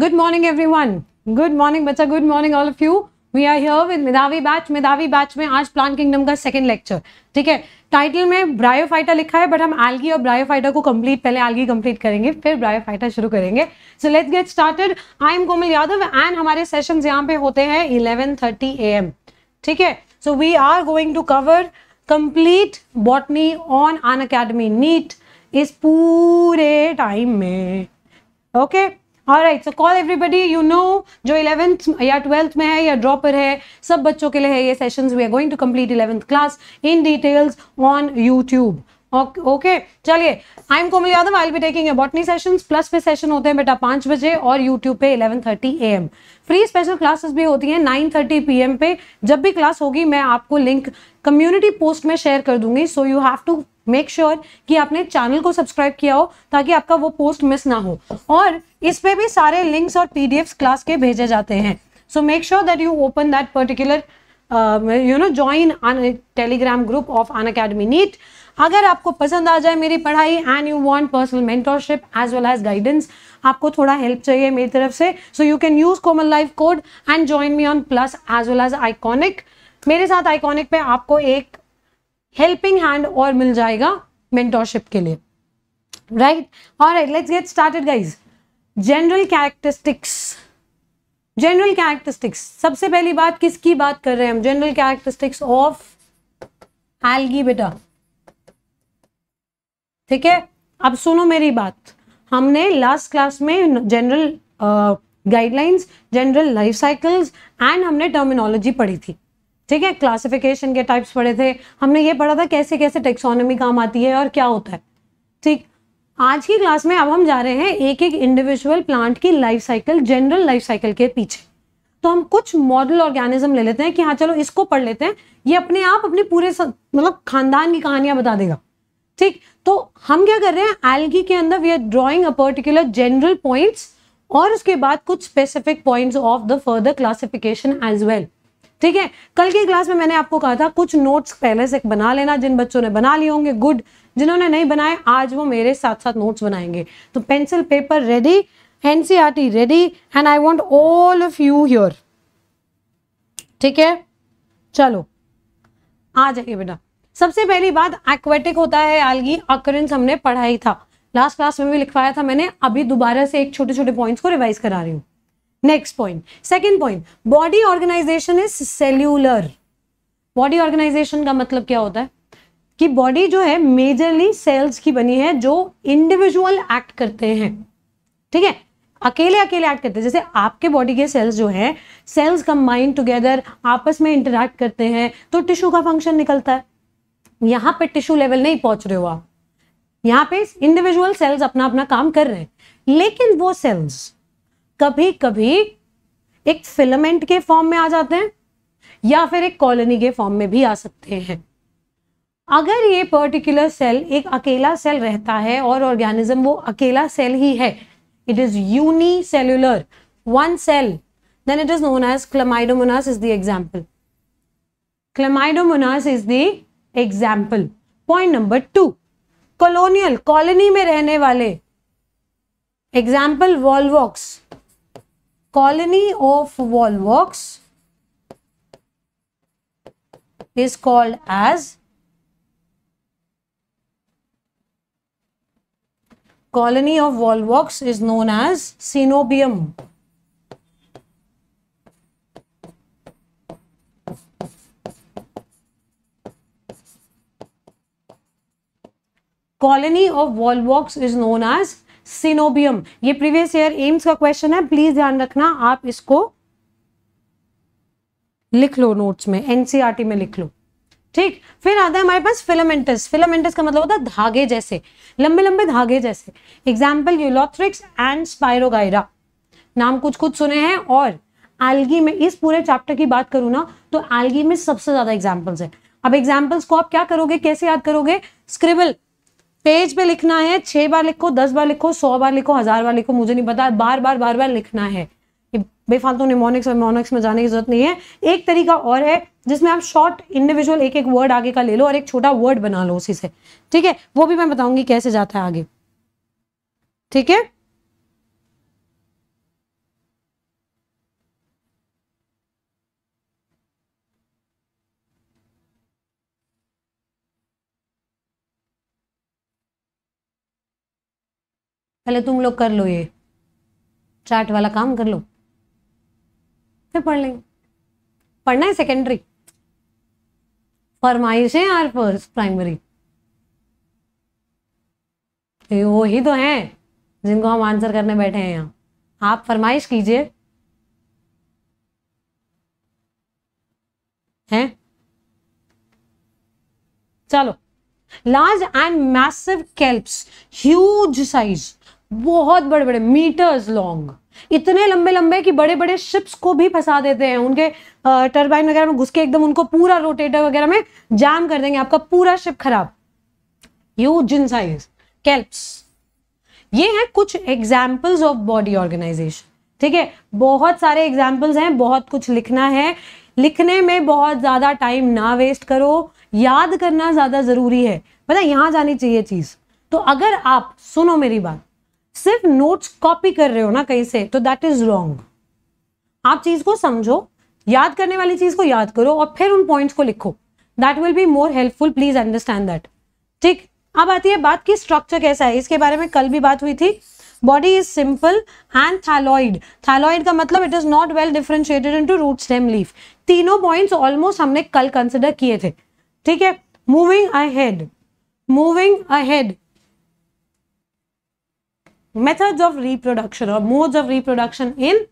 Good morning everyone good morning बच्चा good morning all of you we are here with Medhavi batch Medhavi batch में आज plant kingdom का second lecture ठीक है title में bryophyta लिखा है बट हम एल्गी और ब्रायोफाइटा को कंप्लीट पहले एल्गी कंप्लीट करेंगे फिर ब्रायोफाइटा शुरू करेंगे so let's get started I am Komal Yadav and हमारे सेशन यहाँ पे होते हैं इलेवन थर्टी ए एम ठीक है so we are going to cover complete botany on Unacademy NEET इस पूरे टाइम में ओके okay? और right so call everybody you know जो इलेवेंथ या ट्वेल्थ में है या ड्रॉपर है सब बच्चों के लिए है ये session we are going to complete eleventh class in details on YouTube okay चलिए I am Komal Yadav I be taking botany session plus पे सेशन होते हैं बेटा पाँच बजे और यूट्यूब पे eleven thirty A M free special classes भी होती हैं नाइन थर्टी पी एम पे जब भी क्लास होगी मैं आपको लिंक कम्युनिटी पोस्ट में शेयर कर दूंगी so you have to make sure sure कि आपने चैनल को सब्सक्राइब किया हो ताकि आपका वो पोस्ट मिस ना हो और इस पे भी सारे लिंक्स और पीडीएफ क्लास के भेजे जाते हैं so make sure that you open that particular you know join Telegram group of Unacademy NEET अगर आपको पसंद आ जाए मेरी पढ़ाई and you want personal mentorship as well as guidance आपको थोड़ा हेल्प चाहिए मेरी तरफ से so you can use common life code and join me on plus as well as iconic मेरे साथ आइकॉनिक पे आपको एक हेल्पिंग हैंड और मिल जाएगा मेंटोरशिप के लिए राइट और let's get started guys general characteristics general characteristics सबसे पहली बात किसकी बात कर रहे हैं हम जनरल कैरेक्टरिस्टिक्स ऑफ एल्गी बेटा ठीक है अब सुनो मेरी बात हमने लास्ट क्लास में general guidelines general life cycles and हमने टर्मिनोलॉजी पढ़ी थी ठीक है क्लासिफिकेशन के टाइप्स पढ़े थे हमने ये पढ़ा था कैसे कैसे टेक्सोनोमी काम आती है और क्या होता है ठीक आज की क्लास में अब हम जा रहे हैं एक एक इंडिविजुअल प्लांट की life cycle general life cycle के पीछे तो हम कुछ मॉडल ऑर्गेनिज्म ले लेते हैं कि हाँ चलो इसको पढ़ लेते हैं ये अपने आप अपने पूरे मतलब खानदान की कहानियां बता देगा ठीक तो हम क्या कर रहे हैं एल्गी के अंदर we are drawing a particular general points और उसके बाद कुछ specific points of the further classification as well ठीक है कल की क्लास में मैंने आपको कहा था कुछ नोट्स पहले से बना लेना जिन बच्चों ने बना लिए होंगे गुड जिन्होंने नहीं बनाए आज वो मेरे साथ साथ नोट्स बनाएंगे तो pencil paper ready NCR ready and I want all of you here ठीक है चलो आ जाइए बेटा सबसे पहली बात एक्वेटिक होता है आलगी अक्रेंस हमने पढ़ाई था लास्ट क्लास में भी लिखवाया था मैंने अभी दोबारा से एक छोटे छोटे पॉइंट्स को रिवाइज करा रही हूँ next point second point body organisation is cellular body organisation का मतलब क्या होता है कि बॉडी जो है मेजरली सेल्स की बनी है जो इंडिविजुअल एक्ट करते हैं ठीक है अकेले अकेले एक्ट करते हैं जैसे आपके बॉडी के सेल्स जो है सेल्स कंबाइन टुगेदर आपस में इंटरेक्ट करते हैं तो टिश्यू का फंक्शन निकलता है यहां पे टिश्यू लेवल नहीं पहुंच रहे हो आप यहाँ पे इंडिविजुअल सेल्स अपना अपना काम कर रहे हैं लेकिन वो सेल्स कभी कभी एक फिलामेंट के फॉर्म में आ जाते हैं या फिर एक कॉलोनी के फॉर्म में भी आ सकते हैं अगर ये पर्टिकुलर सेल एक अकेला सेल रहता है और ऑर्गेनिज्म वो अकेला सेल ही है it is uni unicellular one cell then it is known as chlamydomonas is the example chlamydomonas is the example point number two colonial colony में रहने वाले example volvox colony of volvox is called as colony of volvox is known as cenobium. Colony of volvox is known as coenobium ये previous year AIIMS का question है please ध्यान रखना आप इसको लिख लो नोट्स में एनसीआरटी e में लिख लो ठीक फिर आता है हमारे पास फिलामेंटस फिलामेंटस का मतलब होता है धागे जैसे लंबे लंबे धागे जैसे एग्जाम्पल यूलोथ्रिक्स एंड स्पायरोगाइरा नाम कुछ कुछ सुने हैं और एल्गी में इस पूरे चैप्टर की बात करूँ ना तो एल्गी में सबसे ज्यादा एग्जाम्पल्स है अब एग्जाम्पल्स को आप क्या करोगे कैसे याद करोगे स्क्रिबल पेज पे लिखना है छह बार लिखो दस बार लिखो सौ बार लिखो हजार बार लिखो मुझे नहीं पता बार बार बार बार लिखना है बेफालतू निमोनिक्स और मोनिक्स में जाने की जरूरत नहीं है एक तरीका और है जिसमें आप शॉर्ट इंडिविजुअल एक एक वर्ड आगे का ले लो और एक छोटा वर्ड बना लो उसी से ठीक है वो भी मैं बताऊंगी कैसे जाता है आगे ठीक है पहले तुम लोग कर लो ये चार्ट वाला काम कर लो फिर पढ़ लेंगे पढ़ना है सेकेंडरी फरमाइशें और फर्स्ट प्राइमरी वो ही तो हैं जिनको हम आंसर करने बैठे हैं यहाँ आप फरमाइश कीजिए हैं चलो large and massive kelps huge size बहुत बड़े बड़े मीटर्स लॉन्ग इतने लंबे लंबे कि बड़े बड़े शिप्स को भी फंसा देते हैं उनके टर्बाइन वगैरह में घुस के एकदम उनको पूरा रोटेटर वगैरह में जाम कर देंगे आपका पूरा शिप खराब ह्यूज इन साइज कैल्प्स ये हैं कुछ एग्जाम्पल्स ऑफ बॉडी ऑर्गेनाइजेशन ठीक है बहुत सारे एग्जाम्पल्स हैं बहुत कुछ लिखना है लिखने में बहुत ज़्यादा टाइम ना वेस्ट करो याद करना ज़्यादा ज़रूरी है पता यहां जानी चाहिए चीज़ तो अगर आप सुनो मेरी बात सिर्फ नोट्स कॉपी कर रहे हो ना कहीं से तो दैट इज रॉन्ग आप चीज को समझो याद करने वाली चीज को याद करो और फिर उन पॉइंट्स को लिखो that will be more helpful please understand that ठीक अब आती है बात की स्ट्रक्चर कैसा है इसके बारे में कल भी बात हुई थी body is simple and thalloid thalloid का मतलब it is not well differentiated in root stem leaf तीनों पॉइंट्स ऑलमोस्ट हमने कल कंसिडर किए थे ठीक है मूविंग अड मूविंग अड methods of reproduction or modes of reproduction in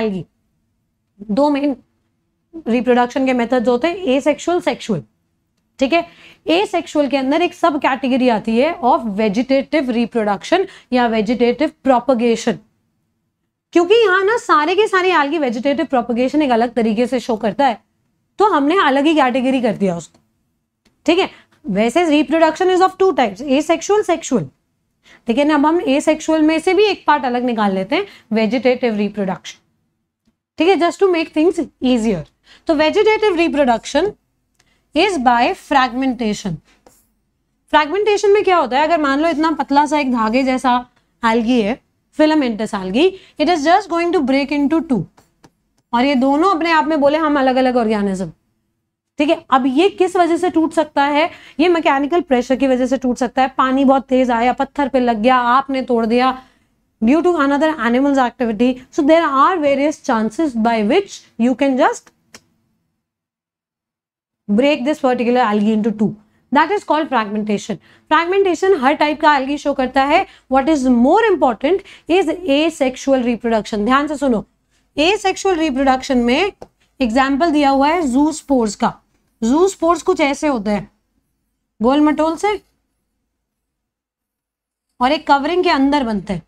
algae दो मेन रिप्रोडक्शन के मेथड्स होते हैं ए सेक्शुअल सेक्शुअल ठीक है ए सेक्शुअल के अंदर एक सब कैटेगरी आती है ऑफ वेजिटेटिव रिप्रोडक्शन या वेजिटेटिव प्रोपगेशन क्योंकि यहां ना सारे के सारे आलगी वेजिटेटिव प्रोपगेशन एक अलग तरीके से शो करता है तो हमने अलग ही कैटेगरी कर दिया उसको ठीक है वैसे reproduction is of two types asexual sexual ठीक है ना अब हम ए सेक्सुअल में से भी एक पार्ट अलग निकाल लेते हैं वेजिटेटिव रिप्रोडक्शन ठीक है just to make things easier तो vegetative reproduction is by fragmentation fragmentation में क्या होता है अगर मान लो इतना पतला सा एक धागे जैसा एल्गी है filamentous algae it is just going to break into two और ये दोनों अपने आप में बोले हम अलग अलग ऑर्गेनिज्म ठीक है अब ये किस वजह से टूट सकता है ये मैकेनिकल प्रेशर की वजह से टूट सकता है पानी बहुत तेज आया पत्थर पे लग गया आपने तोड़ दिया due to another animals activity so there are various chances by which you can just break this particular algae into two that is called fragmentation fragmentation हर टाइप का एलगी शो करता है what is more important is asexual reproduction ध्यान से सुनो asexual reproduction में example दिया हुआ है जू स्पोर्स का जू स्पोर्ट्स कुछ ऐसे होते हैं गोल मटोल से और एक कवरिंग के अंदर बनते हैं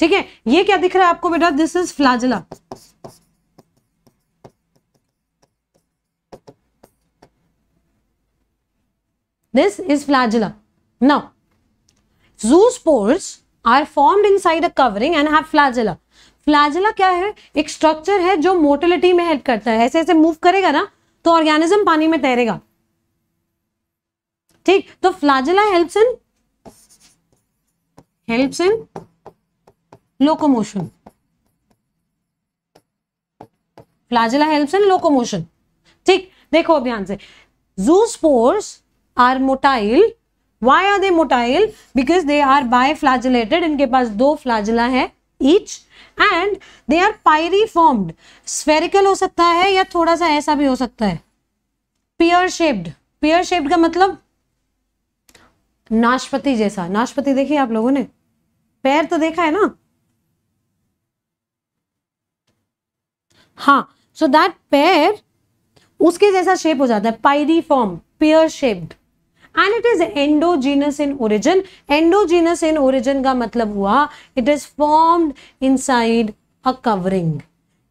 ठीक है ये क्या दिख रहा है आपको बेटा this is flagella this is flagella now zoospores are formed side a covering and have flagella flagella क्या है एक स्ट्रक्चर है जो मोटिलिटी में हेल्प करता है ऐसे ऐसे मूव करेगा ना तो ऑर्गेनिज्म पानी में तैरेगा ठीक तो flagella helps in helps in locomotion flagella helps in locomotion ठीक देखो ध्यान से zoospores are motile why are they motile because they are biflagellated इनके पास दो फ्लाजिला है each end they are pyriform spherical हो सकता है या थोड़ा सा ऐसा भी हो सकता है पियर शेप्ड पियर शेप्ड का मतलब नाशपति जैसा नाशपति देखिए आप लोगों ने पैर तो देखा है ना हाँ सो दैट पैर उसके जैसा शेप हो जाता है pyriform pear shaped and it is endogenous in origin endogenous in origin का मतलब हुआ it is formed side a covering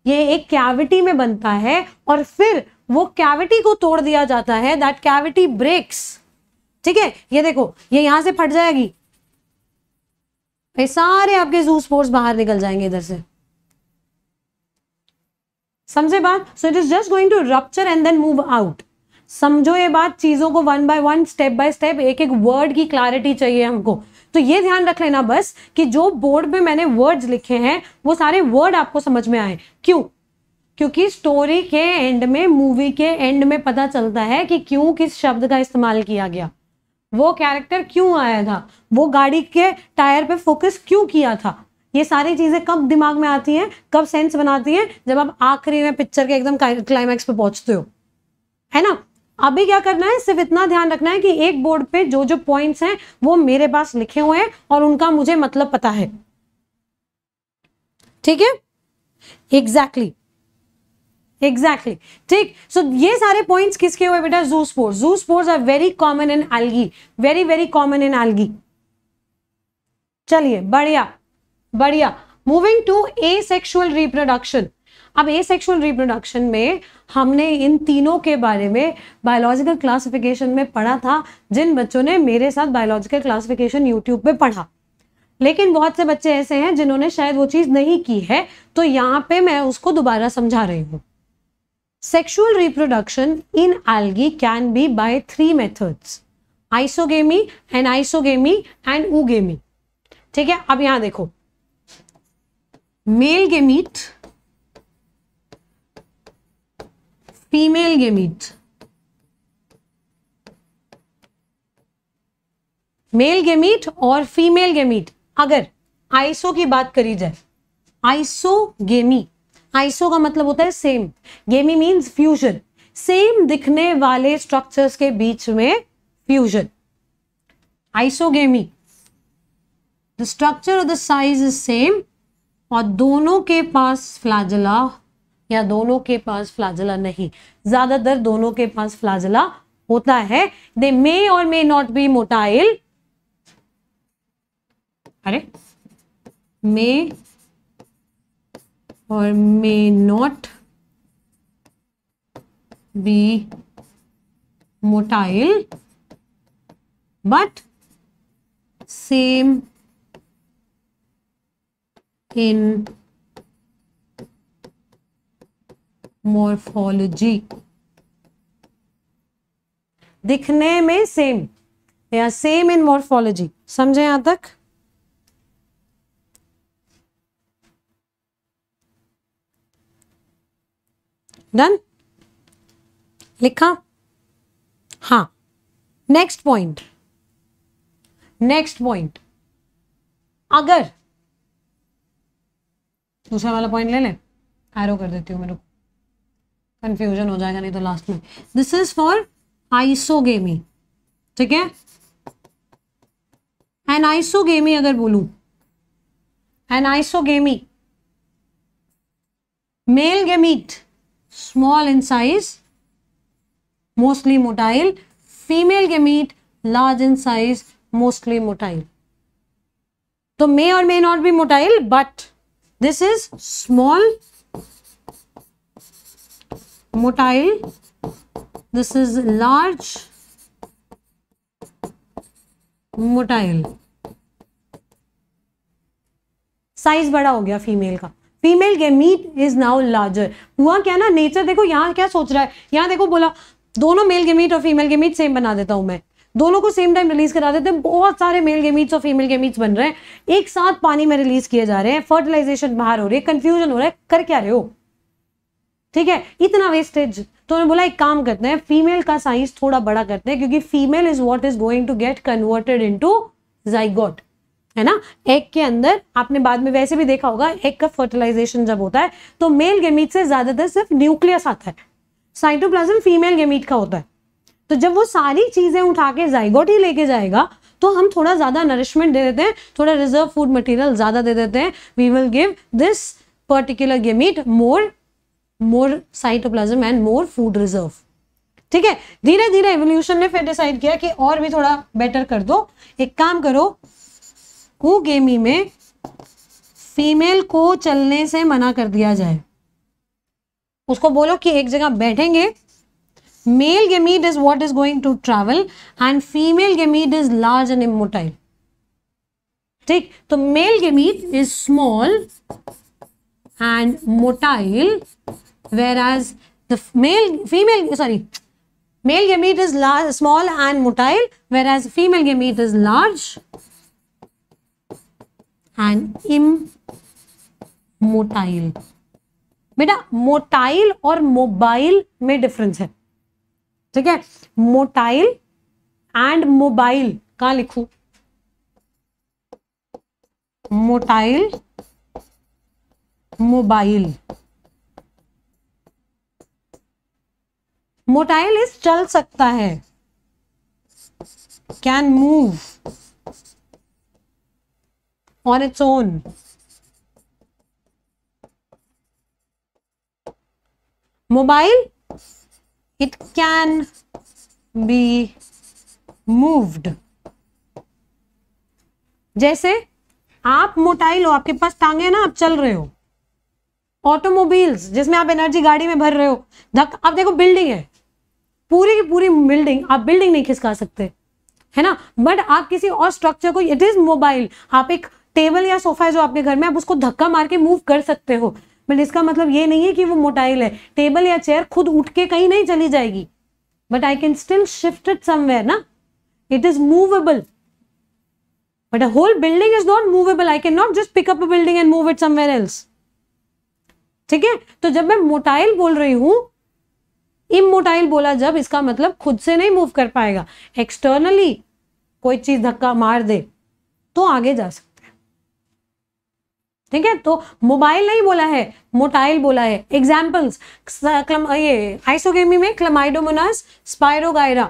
ये एक कैविटी में बनता है और फिर वो कैविटी को तोड़ दिया जाता है दैट कैविटी ब्रेक्स ठीक है ये देखो ये यहां से फट जाएगी ये सारे आपके जू स्पोर्ट्स बाहर निकल जाएंगे इधर से समझे बात so it is just going to rupture and then move out समझो ये बात चीज़ों को one by one step by step एक एक वर्ड की क्लैरिटी चाहिए हमको तो ये ध्यान रख लेना बस कि जो बोर्ड पे मैंने वर्ड्स लिखे हैं वो सारे वर्ड आपको समझ में आए क्यों क्योंकि स्टोरी के एंड में मूवी के एंड में पता चलता है कि क्यों किस शब्द का इस्तेमाल किया गया वो कैरेक्टर क्यों आया था वो गाड़ी के टायर पे फोकस क्यों किया था ये सारी चीज़ें कब दिमाग में आती हैं कब सेंस बनाती हैं जब आप आखिरी में पिक्चर के एकदम क्लाइमैक्स पे पहुंचते हो है ना अभी क्या करना है सिर्फ इतना ध्यान रखना है कि एक बोर्ड पे जो जो पॉइंट्स हैं वो मेरे पास लिखे हुए हैं और उनका मुझे मतलब पता है ठीक है एग्जैक्टली एग्जैक्टली ठीक सो ये सारे पॉइंट्स किसके हुए बेटा zoospores zoospores are very common in algae very very common in algae चलिए बढ़िया बढ़िया moving to asexual reproduction अब ए सेक्शुअल रिप्रोडक्शन में हमने इन तीनों के बारे में बायोलॉजिकल क्लासिफिकेशन में पढ़ा था जिन बच्चों ने मेरे साथ बायोलॉजिकल क्लासिफिकेशन यूट्यूब पे पढ़ा लेकिन बहुत से बच्चे ऐसे हैं जिन्होंने शायद वो चीज़ नहीं की है तो यहाँ पे मैं उसको दोबारा समझा रही हूँ sexual reproduction in algae can be by three methods isogamy and isogamy and oogamy ठीक है अब यहां देखो male gamete female gamete male gamete और फीमेल गेमीट अगर आइसो की बात करी जाए आइसो गेमी आइसो का मतलब होता है सेम गेमी मींस फ्यूजन सेम दिखने वाले स्ट्रक्चर्स के बीच में फ्यूजन आइसोगेमी द स्ट्रक्चर और द साइज इज सेम और दोनों के पास फ्लाजला या दोनों के पास फ्लाजला नहीं ज्यादातर दोनों के पास फ्लाजला होता है दे मे और मे नॉट बी मोटाइल अरे मे और may not be motile but same in morphology दिखने में सेम या सेम इन मॉर्फोलॉजी समझे यहां तक डन लिखा हां नेक्स्ट पॉइंट नेक्स्ट पॉइंट अगर दूसरा वाला पॉइंट ले लें एरो कर देती हूं मैं रुक कंफ्यूजन हो जाएगा नहीं तो लास्ट में दिस इज फॉर आइसोगेमी ठीक है एन आइसोगेमी अगर बोलू anisogamy male gamete small in size mostly motile female gamete large in size mostly motile तो मे और may not be motile but this is small motile this is large motile size बड़ा हो गया female का female gamete is now larger हुआ क्या ना nature देखो यहाँ क्या सोच रहा है यहाँ देखो बोला दोनों मेल गेमीट और फीमेल गेमीट सेम बना देता हूं मैं दोनों को सेम टाइम रिलीज करा देते हैं बहुत सारे मेल गेमीट्स और फीमेल गेमीट्स बन रहे हैं एक साथ पानी में रिलीज किए जा रहे हैं फर्टिलाइजेशन बाहर हो रही है कंफ्यूजन हो रहा है कर क्या रहे हो ठीक है इतना वेस्टेज तो उन्होंने बोला एक काम करते हैं फीमेल का साइज थोड़ा बड़ा करते हैं क्योंकि female is what is going to get converted to zygote है ना एग के अंदर आपने बाद में वैसे भी देखा होगा एग का फर्टिलाइजेशन जब होता है तो मेल गेमीट से ज्यादातर सिर्फ न्यूक्लियस आता है साइटोप्लाज्म फीमेल गेमीट का होता है तो जब वो सारी चीजें उठा के जाइगोट ही लेके जाएगा तो हम थोड़ा ज्यादा नरिशमेंट दे देते हैं थोड़ा रिजर्व फूड मटेरियल ज्यादा दे देते हैं we will give this particular gamete more more cytoplasm and more food reserve ठीक है धीरे धीरे एवोल्यूशन ने फिर डिसाइड किया कि और भी थोड़ा बेटर कर दो एक काम करो कुगेमी में फीमेल को चलने से मना कर दिया जाए उसको बोलो कि एक जगह बैठेंगे male gamete is what is going to travel and female gamete is large and immotile ठीक तो male gamete is small and motile whereas the male female sorry male gamete is large, small and motile whereas female gamete is large and immotile बेटा motile और mobile में difference है ठीक है motile and mobile कहा लिखू motile mobile motile is चल सकता है can move on its own mobile it can be moved जैसे आप मोटाइल हो आपके पास टांगे ना आप चल रहे हो ऑटोमोबाइल्स जिसमें आप एनर्जी गाड़ी में भर रहे हो आप देखो बिल्डिंग है पूरी की पूरी बिल्डिंग आप बिल्डिंग नहीं खिसका सकते है ना बट आप किसी और स्ट्रक्चर को इट इज मोबाइल आप एक टेबल या सोफा है जो आपके घर में आप उसको धक्का मार के मूव कर सकते हो बट इसका मतलब ये नहीं है कि वो मोटाइल है टेबल या चेयर खुद उठ के कहीं नहीं चली जाएगी but I can still shift it somewhere ना it is movable but a whole building is not movable I can not just pick up a building and move it somewhere else ठीक है तो जब मैं मोटाइल बोल रही हूं इमोटाइल बोला जब इसका मतलब खुद से नहीं मूव कर पाएगा एक्सटर्नली कोई चीज धक्का मार दे तो आगे जा सकते ठीक है तो मोबाइल नहीं बोला है मोटाइल बोला है एग्जाम्पल्स ये आइसोगेमी में क्लमाइडोमोनास स्पायरोगायरा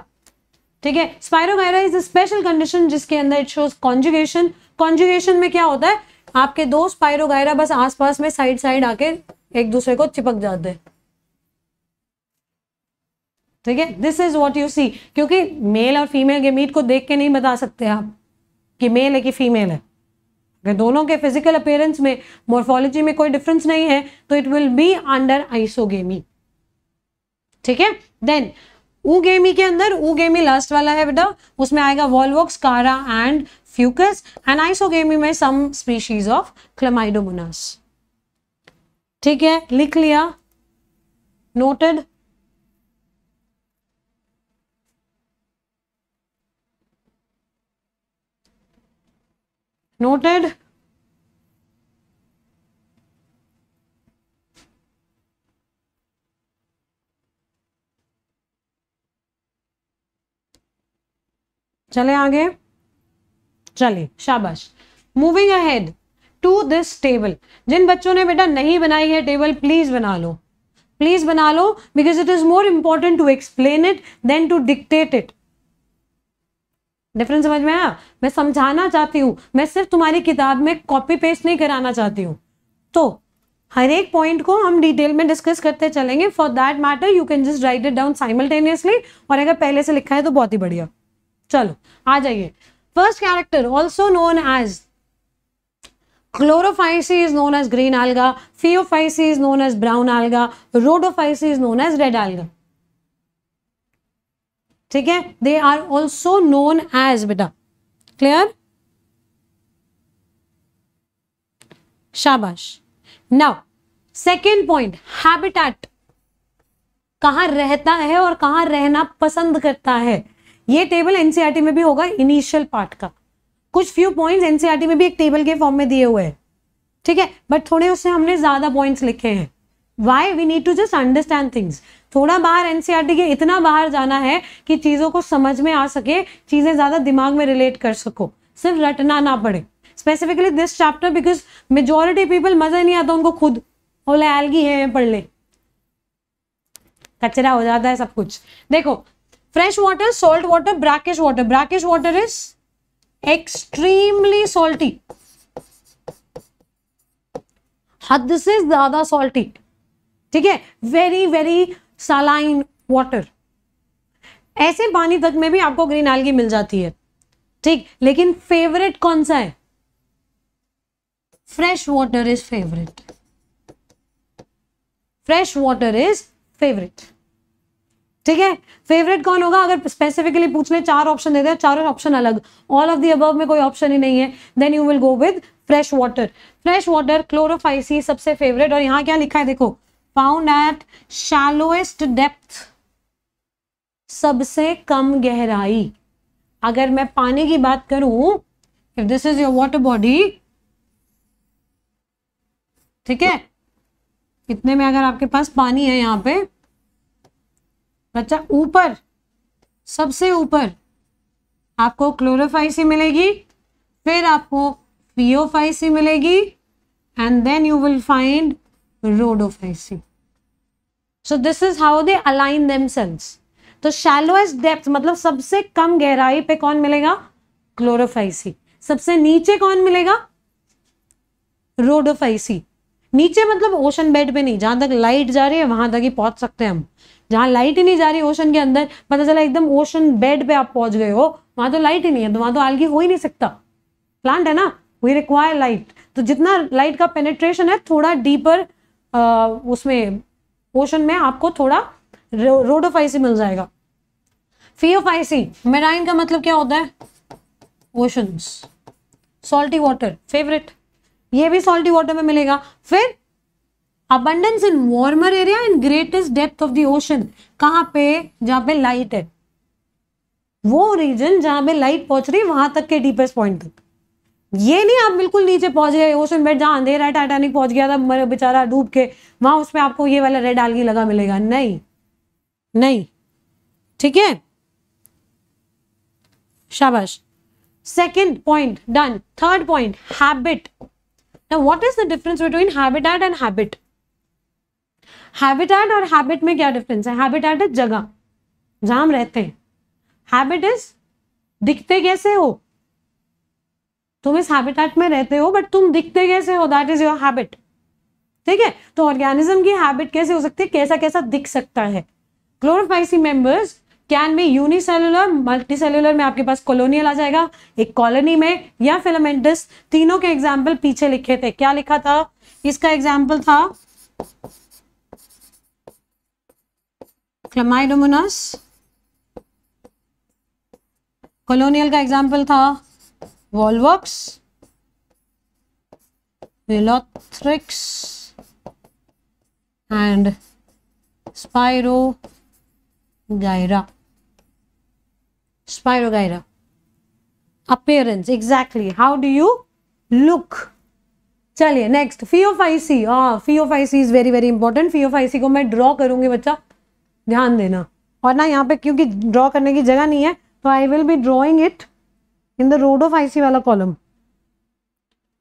ठीक है Spirogyra is a special condition जिसके अंदर इट शोज कॉन्जुगेशन कॉन्जुगेशन में क्या होता है आपके दो स्पायरोगायरा बस आसपास में साइड साइड आके एक दूसरे को चिपक जाते हैं ठीक है this is what you see क्योंकि मेल और फीमेल गेमीट को देख के नहीं बता सकते आप कि मेल है कि फीमेल है अगर दोनों के फिजिकल अपेयरेंस में मोर्फोलॉजी में कोई डिफरेंस नहीं है तो it will be under isogamy ठीक है देन ऊ गेमी के अंदर ऊ गेमी लास्ट वाला है बेटा उसमें आएगा वॉलवॉक्स कारा एंड फ्यूकस एंड आइसोगेमी में सम स्पीशीज ऑफ क्लमाइडोमोनास ठीक है लिख लिया नोटेड noted चले आगे चले शाबाश moving ahead to this table जिन बच्चों ने बेटा नहीं बनाई है टेबल प्लीज बना लो प्लीज बना लो because it is more important to explain it then to dictate it difference समझ में आया मैं समझाना चाहती हूँ मैं सिर्फ तुम्हारी किताब में कॉपी पेस्ट नहीं कराना चाहती हूँ तो हर एक पॉइंट को हम डिटेल में डिस्कस करते चलेंगे for that matter you can just write it down simultaneously और अगर पहले से लिखा है तो बहुत ही बढ़िया चलो आ जाइए first character also known as Chlorophyceae is known as green alga, Phaeophyceae is known as brown alga, Rhodophyceae is known as red alga. ठीक है they are also known as बेटा क्लियर शाबाश नाउ सेकेंड पॉइंट हैबिटेट कहाँ रहता है और कहाँ रहना पसंद करता है ये टेबल एनसीईआरटी e में भी होगा इनिशियल पार्ट का कुछ फ्यू पॉइंट्स एनसीईआरटी में भी एक टेबल के फॉर्म में दिए हुए हैं ठीक है बट थोड़े उससे हमने ज्यादा पॉइंट्स लिखे हैं why we need to just understand things थोड़ा बाहर एनसीईआरटी e के इतना बाहर जाना है कि चीज़ों को समझ में आ सके चीज़ें ज़्यादा दिमाग में रिलेट कर सको सिर्फ रटना ना पड़े specifically this chapter because majority people मज़ा नहीं आता उनको खुद बोले एलगी है पढ़ ले कचरा हो जाता है सब कुछ देखो fresh water salt water brackish water brackish water is extremely salty हद से ज्यादा सोल्टी ठीक है वेरी वेरी सालाइन वाटर ऐसे पानी तक में भी आपको ग्रीन एल्गी मिल जाती है ठीक लेकिन फेवरेट कौन सा है fresh water is favourite fresh water is favourite ठीक है फेवरेट कौन होगा अगर स्पेसिफिकली पूछ ले चार ऑप्शन दे दे चारों ऑप्शन अलग ऑल ऑफ दी अबव में कोई ऑप्शन ही नहीं है then you will go with fresh water fresh water Chlorophyceae सबसे फेवरेट और यहाँ क्या लिखा है देखो फाउंड एट शैलोएस्ट डेप्थ सबसे कम गहराई अगर मैं पानी की बात करूं if this is your water body ठीक है इतने में अगर आपके पास पानी है यहां पे बच्चा ऊपर सबसे ऊपर आपको क्लोरोफाइसी मिलेगी फिर आपको पीओफाइसी मिलेगी and then you will find rhodophysi. So तो शैलोएस्ट डेप्थ मतलब सबसे कम गहराई पे कौन मिलेगा क्लोरोफाइसी सबसे नीचे कौन मिलेगा रोडोफाइसी नीचे मतलब ओशन बेड पे नहीं जहां तक लाइट जा रही है वहां तक ही पहुंच सकते हैं हम जहां लाइट ही नहीं जा रही ओशन के अंदर पता चला एकदम ओशन बेड पे आप पहुंच गए हो वहां तो लाइट ही नहीं है तो वहां तो आलगी हो ही नहीं सकता प्लांट है ना वी रिक्वायर लाइट तो जितना लाइट का पेनेट्रेशन है थोड़ा डीपर उसमें ओशन में आपको थोड़ा रो, रोडोफाइसी मिल जाएगा फियोफाइसी मेराइन का मतलब क्या होता है ओशंस सॉल्टी वाटर फेवरेट ये भी सॉल्टी वाटर में मिलेगा फिर abundance in warmer area in greatest depth of the ocean कहाँ पे जहाँ पे लाइट है वो रीजन जहाँ पे लाइट पहुंच रही है वहां तक के डीपेस्ट पॉइंट तक ये नहीं आप बिल्कुल नीचे पहुंच गए ओशन बेड जहाँ अंधेरा है टाइटैनिक पहुंच गया था मेरे बेचारा डूब के वहां उसमें आपको ये वाला रेड आलगी लगा मिलेगा नहीं नहीं ठीक है शाबाश second point done third point habit now what is the difference between and habit habit habitat और हैबिट में क्या डिफरेंस है habitat इज जगह जहां हम रहते हैं हैबिट इज दिखते कैसे हो तुम इस हैबिटेट में रहते हो बट तुम दिखते कैसे हो दैट इज योर हैबिट ठीक है तो ऑर्गेनिज्म की हैबिट कैसे हो सकती है कैसा कैसा दिख सकता है Chlorophyceae members can be unicellular multicellular में आपके पास कॉलोनियल आ जाएगा एक कॉलोनी में या फिलामेंटस तीनों के एग्जाम्पल पीछे लिखे थे क्या लिखा था इसका एग्जाम्पल था क्लमाइडोमोनस कॉलोनियल का एग्जाम्पल था Volvox, Velothrix and Spyro Gyra. Appearance, exactly. How do you look? चलिए नेक्स्ट फी सी हाँ सी is very very important Phaeophyceae को मैं ड्रॉ करूंगी बच्चा ध्यान देना और ना यहाँ पे क्योंकि ड्रॉ करने की जगह नहीं है तो I will be drawing it in the Rhodophyceae वाला कॉलम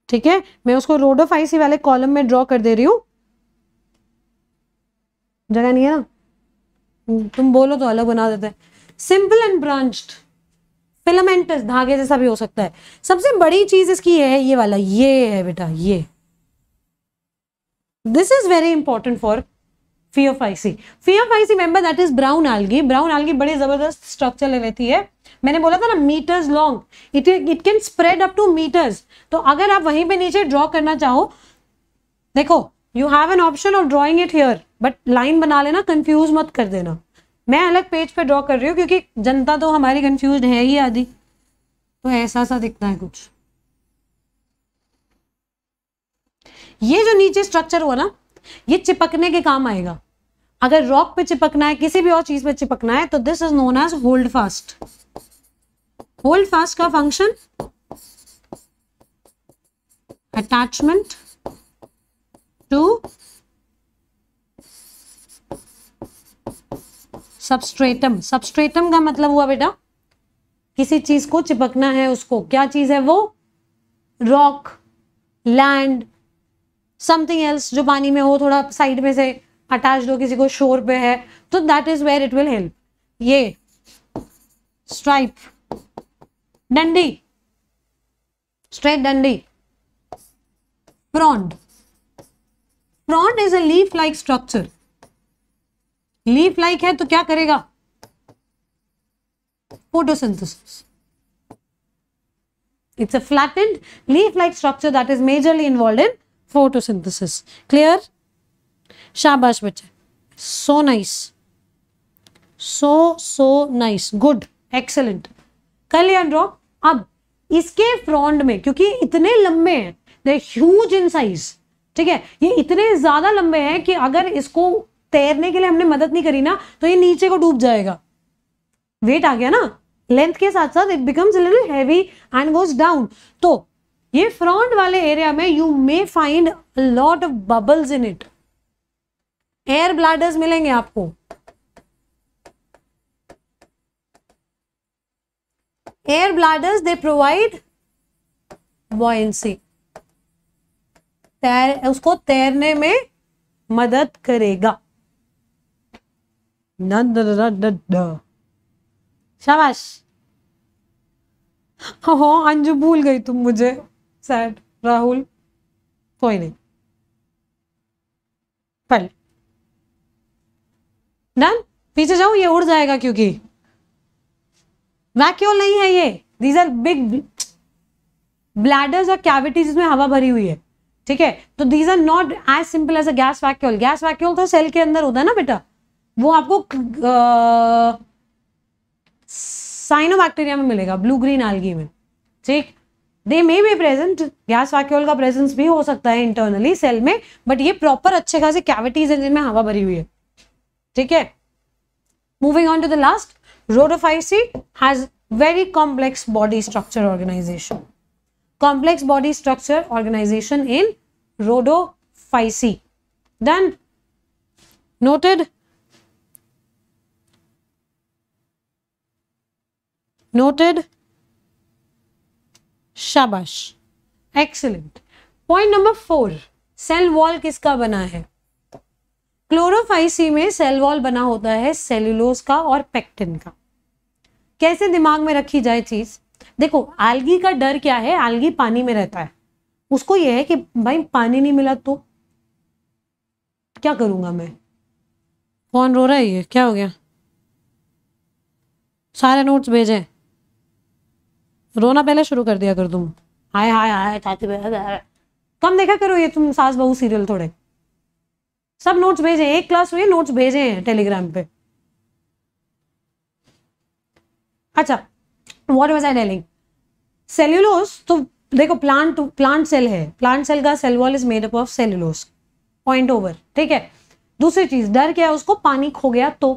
ठीक है मैं उसको रोड ऑफ आईसी वाले कॉलम में ड्रॉ कर दे रही हूं जगह नहीं है ना तुम बोलो तो अलग बना देते हैं सिंपल एंड ब्रांच्ड फिलामेंटस धागे जैसा भी हो सकता है सबसे बड़ी चीज इसकी ये है ये वाला ये है बेटा ये this is very important for Phaeophyceae Phaeophyceae member that is brown algae brown algae बड़े जबरदस्त स्ट्रक्चर ले लेती है मैंने बोला था ना metres long it it can spread up to metres तो अगर आप वहीं पे नीचे ड्रॉ करना चाहो देखो you have an option of drawing it here but line बना लेना कंफ्यूज मत कर देना मैं अलग पेज पे ड्रॉ कर रही हूँ क्योंकि जनता तो हमारी कंफ्यूज है ही आदि तो ऐसा सा दिखता है कुछ ये जो नीचे स्ट्रक्चर हुआ ना ये चिपकने के काम आएगा अगर रॉक पे चिपकना है किसी भी और चीज पे चिपकना है तो this is known as holdfast holdfast का function attachment to substratum substratum का मतलब हुआ बेटा किसी चीज को चिपकना है उसको क्या चीज है वो रॉक लैंड समथिंग एल्स जो पानी में हो थोड़ा साइड में से अटैच हो किसी को शोर पे है तो that is where it will help ये स्ट्राइप डंडी स्ट्रेट डंडी frond frond is a leaf like structure leaf like है तो क्या करेगा photosynthesis it's a flattened leaf like structure that is majorly involve in photosynthesis clear शाबाश बच्चे so nice so so nice good excellent कर लिया draw अब इसके फ्रॉन्ट में क्योंकि इतने लंबे हैं दे ह्यूज इन साइज ठीक है ये इतने ज्यादा लंबे हैं कि अगर इसको तैरने के लिए हमने मदद नहीं करी ना तो ये नीचे को डूब जाएगा वेट आ गया ना लेंथ के साथ साथ it becomes little heavy and goes down तो ये फ्रॉन्ट वाले एरिया में you may find lot of bubbles in it air bladders मिलेंगे आपको एयर ब्लाडर्स दे प्रोवाइड बॉयसी तैर उसको तैरने में मदद करेगा शाबाश हो हाँ, अंजू भूल गई तुम मुझे सैड राहुल कोई नहीं पढ़ डन पीछे जाओ ये उड़ जाएगा क्योंकि वैक्यूल नहीं है ये दीज आर बिग ब्लैडर्स और कैविटीज जिसमें हवा भरी हुई है ठीक है तो these are not as simple as a gas vacuole gas vacuole तो सेल के अंदर होता है ना बेटा वो आपको साइनो बैक्टीरिया में मिलेगा ब्लू ग्रीन आलगी में ठीक they may be present gas vacuole का प्रेजेंस भी हो सकता है इंटरनली सेल में बट ये प्रॉपर अच्छे खासे कैविटीज है जिनमें हवा भरी हुई है ठीक है moving on to the last Rhodophyceae has very complex body structure organisation complex body structure organisation in Rhodophyceae done noted noted शाबाश excellent point number four cell wall किसका बना है क्लोरोफाइसी में सेल वॉल बना होता है सेल्यूलोज का और पेक्टिन का कैसे दिमाग में रखी जाए चीज देखो आलगी का डर क्या है आलगी पानी में रहता है उसको यह है कि भाई पानी नहीं मिला तो क्या करूंगा मैं कौन रो रहा है ये क्या हो गया सारे नोट्स भेजे रोना पहले शुरू कर दिया कर तुम हाय हाय हाय चाची कम देखा करो ये तुम सास बहू सीरियल थोड़े सब नोट्स भेजे एक क्लास हुई नोट्स भेजे हैं टेलीग्राम पे अच्छा what was I telling cellulose तो देखो प्लांट प्लांट सेल है प्लांट सेल का cell wall is made up of cellulose point over ठीक है दूसरी चीज डर क्या है उसको पानी खो गया तो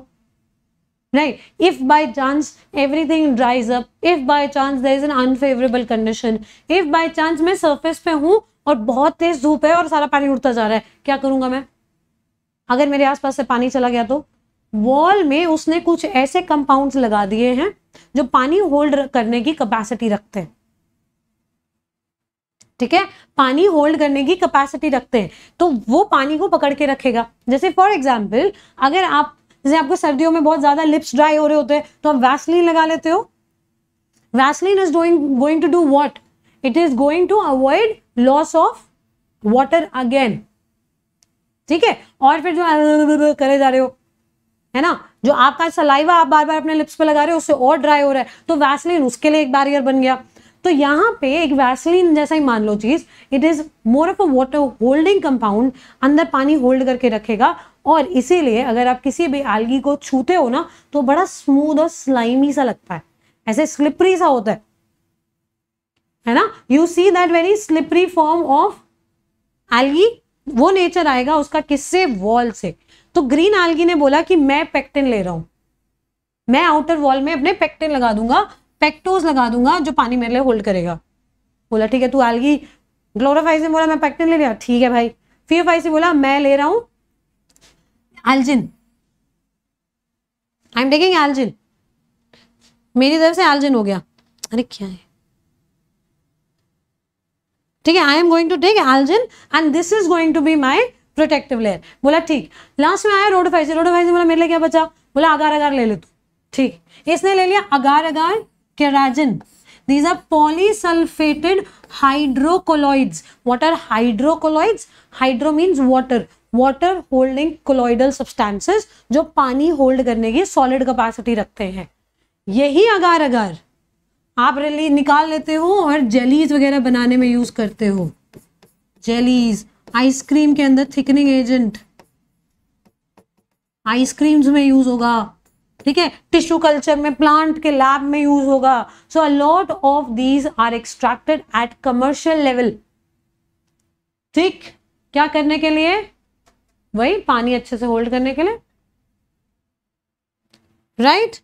right if by chance everything dries up if by chance there is an unfavorable condition if by chance मैं surface पे हूँ और बहुत तेज धूप है और सारा पानी उड़ता जा रहा है क्या करूंगा मैं अगर मेरे आसपास से पानी चला गया तो वॉल में उसने कुछ ऐसे कंपाउंड्स लगा दिए हैं जो पानी होल्ड करने की कैपेसिटी रखते हैं ठीक है पानी होल्ड करने की कैपेसिटी रखते हैं तो वो पानी को पकड़ के रखेगा जैसे फॉर एग्जाम्पल अगर आप जैसे आपको सर्दियों में बहुत ज़्यादा लिप्स ड्राई हो रहे होते हैं तो आप वैसलीन लगा लेते हो Vaseline is doing going to do what it is going to avoid loss of water again ठीक है और फिर जो करे जा रहे हो है ना जो आपका सलाइवा आप बार बार अपने लिप्स पे लगा रहे हो उससे और ड्राई हो रहा है तो वैसलिन उसके लिए एक बैरियर बन गया तो यहां पे एक वैसलिन जैसा ही मान लो चीज it is more of a water holding compound अंदर पानी होल्ड करके रखेगा और इसीलिए अगर आप किसी भी आलगी को छूते हो ना तो बड़ा स्मूद और स्लाइमी सा लगता है ऐसे स्लिपरी सा होता है है ना you see that very slippery form of algae वो नेचर आएगा उसका किससे वॉल से तो ग्रीन एल्गी ने बोला कि मैं पेक्टिन ले रहा हूं मैं आउटर वॉल में अपने पेक्टिन लगा दूंगा पेक्टोज लगा दूंगा जो पानी मेरे लिए होल्ड करेगा बोला ठीक है तू एल्गी ग्लोराफाइज ने बोला मैं पेक्टिन ले लिया ठीक है भाई फियोफाइज ने बोला मैं ले रहा हूं algin I am taking algin मेरी तरफ से एल्जिन हो गया अरे क्या है ठीक है I am going to take algin and this is going to be my protective layer बोला ठीक लास्ट में आया रोडोफाइज रोडोफाइज बोला मेरे लिए क्या बचा बोला अगार अगार ले ले तू ठीक इसने ले लिया agar agar carrageenan these are polysulfated hydrocolloids what are hydrocolloids hydro means water water holding colloidal substances जो पानी होल्ड करने की सॉलिड कैपेसिटी रखते हैं यही अगर अगर आप रेली निकाल लेते हो और जेलीज वगैरह बनाने में यूज करते हो जेलीज आइसक्रीम के अंदर थिकनिंग एजेंट आइसक्रीम्स में यूज होगा ठीक है टिश्यू कल्चर में प्लांट के लैब में यूज होगा so a lot of these are extracted at commercial level ठीक क्या करने के लिए वही पानी अच्छे से होल्ड करने के लिए राइट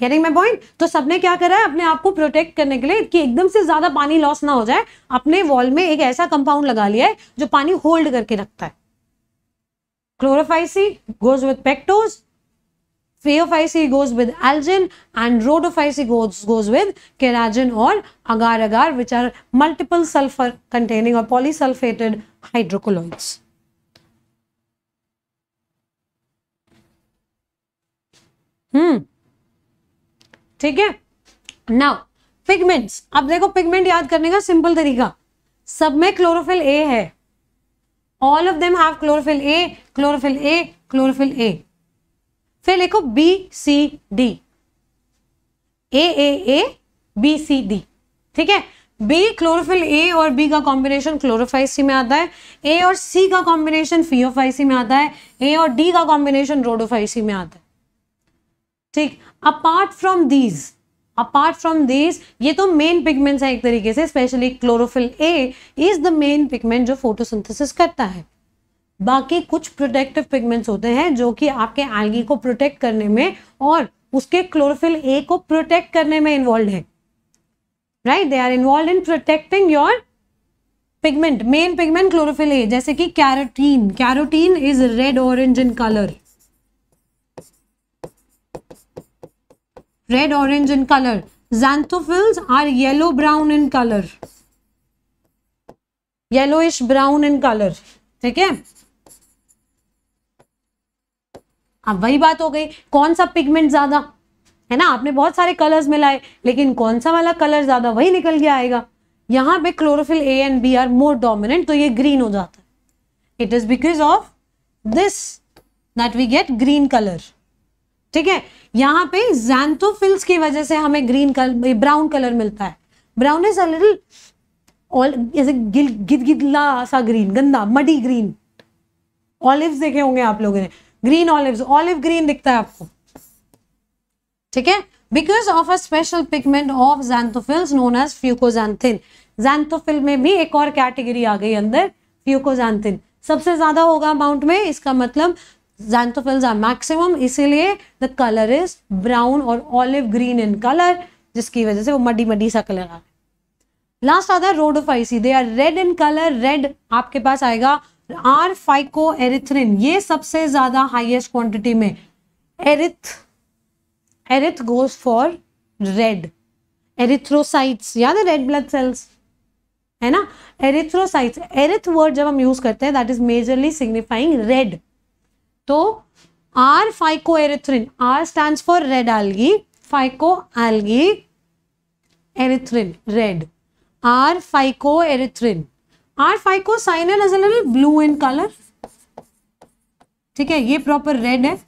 गेटिंग माई पॉइंट तो सबने क्या करा है अपने आप को प्रोटेक्ट करने के लिए कि एकदम से ज्यादा पानी लॉस ना हो जाए अपने वॉल में एक ऐसा कंपाउंड लगा लिया है जो पानी होल्ड करके रखता है Chlorophyceae goes with pectose Phaeophyce goes with algin and rhodophyce goes, goes with keratin or agar-agar which are multiple sulfur containing or polysulfated hydrocolloids. हम्म ठीक है नाउ पिगमेंट्स अब देखो पिगमेंट याद करने का सिंपल तरीका सब में क्लोरोफिल ए है all of them have chlorophyll a chlorophyll a chlorophyll a फिर लिखो b c d a a a b c d ठीक है बी क्लोरोफिल ए और बी का कॉम्बिनेशन क्लोरोफाइसी में आता है ए और सी का कॉम्बिनेशन फीओफाइसी में आता है ए और डी का कॉम्बिनेशन रोडोफाइसी में आता है ठीक apart from these apart from these ये तो मेन पिगमेंट्स है एक तरीके से specially chlorophyll a is the main pigment जो फोटोसिंथेसिस करता है बाकी कुछ प्रोटेक्टिव पिगमेंट्स होते हैं जो कि आपके एल्गी को प्रोटेक्ट करने में और उसके क्लोरोफिल ए को प्रोटेक्ट करने में इन्वॉल्व है right they are involve in protecting your pigment main pigment chlorophyll a जैसे कि carotene carotene is red orange in colour red orange in colour xanthophylls are yellow brown in colour yellowish brown in colour ठीक है अब वही बात हो गई कौन सा पिगमेंट ज़्यादा है ना आपने बहुत सारे कलर्स मिलाए लेकिन कौन सा वाला कलर ज़्यादा वही निकल के आएगा यहाँ पे chlorophyll a and b are more dominant तो ये ग्रीन हो जाता है it is because of this that we get green colour ठीक है यहाँ पे जैंथोफिल्स की वजह से हमें ग्रीन कलर ब्राउन कलर मिलता है ब्राउन इज अ ऑल जैसे गिल सा ग्रीन गंदा मडी ग्रीन ऑलिव देखे होंगे आप लोगों ने ग्रीन ऑलिव ऑलिव ग्रीन दिखता है आपको ठीक है because of a special pigment of xanthophyll known as fucoxanthin xanthophyll में भी एक और कैटेगरी आ गई अंदर फ्यूकोजैंथिन सबसे ज्यादा होगा अमाउंट में इसका मतलब xanthophylls are maximum इसीलिए द कलर इज ब्राउन और ऑलिव ग्रीन इन कलर जिसकी वजह से वो मडी मडी सा कलर आ लास्ट आता है Rhodophyceae they are red in colour red आपके पास आएगा आर फाइको एरिथ्रिन ये सबसे ज्यादा हाईएस्ट क्वांटिटी में eryth eryth goes for red erythrocytes याद है रेड ब्लड सेल्स है ना एरिथ्रोसाइट्स एरिथ वर्ड जब हम यूज करते हैं that is majorly signifying red तो R phycoerythrin R stand for red algae phyco algae erythrin red R phycoerythrin R phycocyanin is little blue in colour ठीक है ये proper red है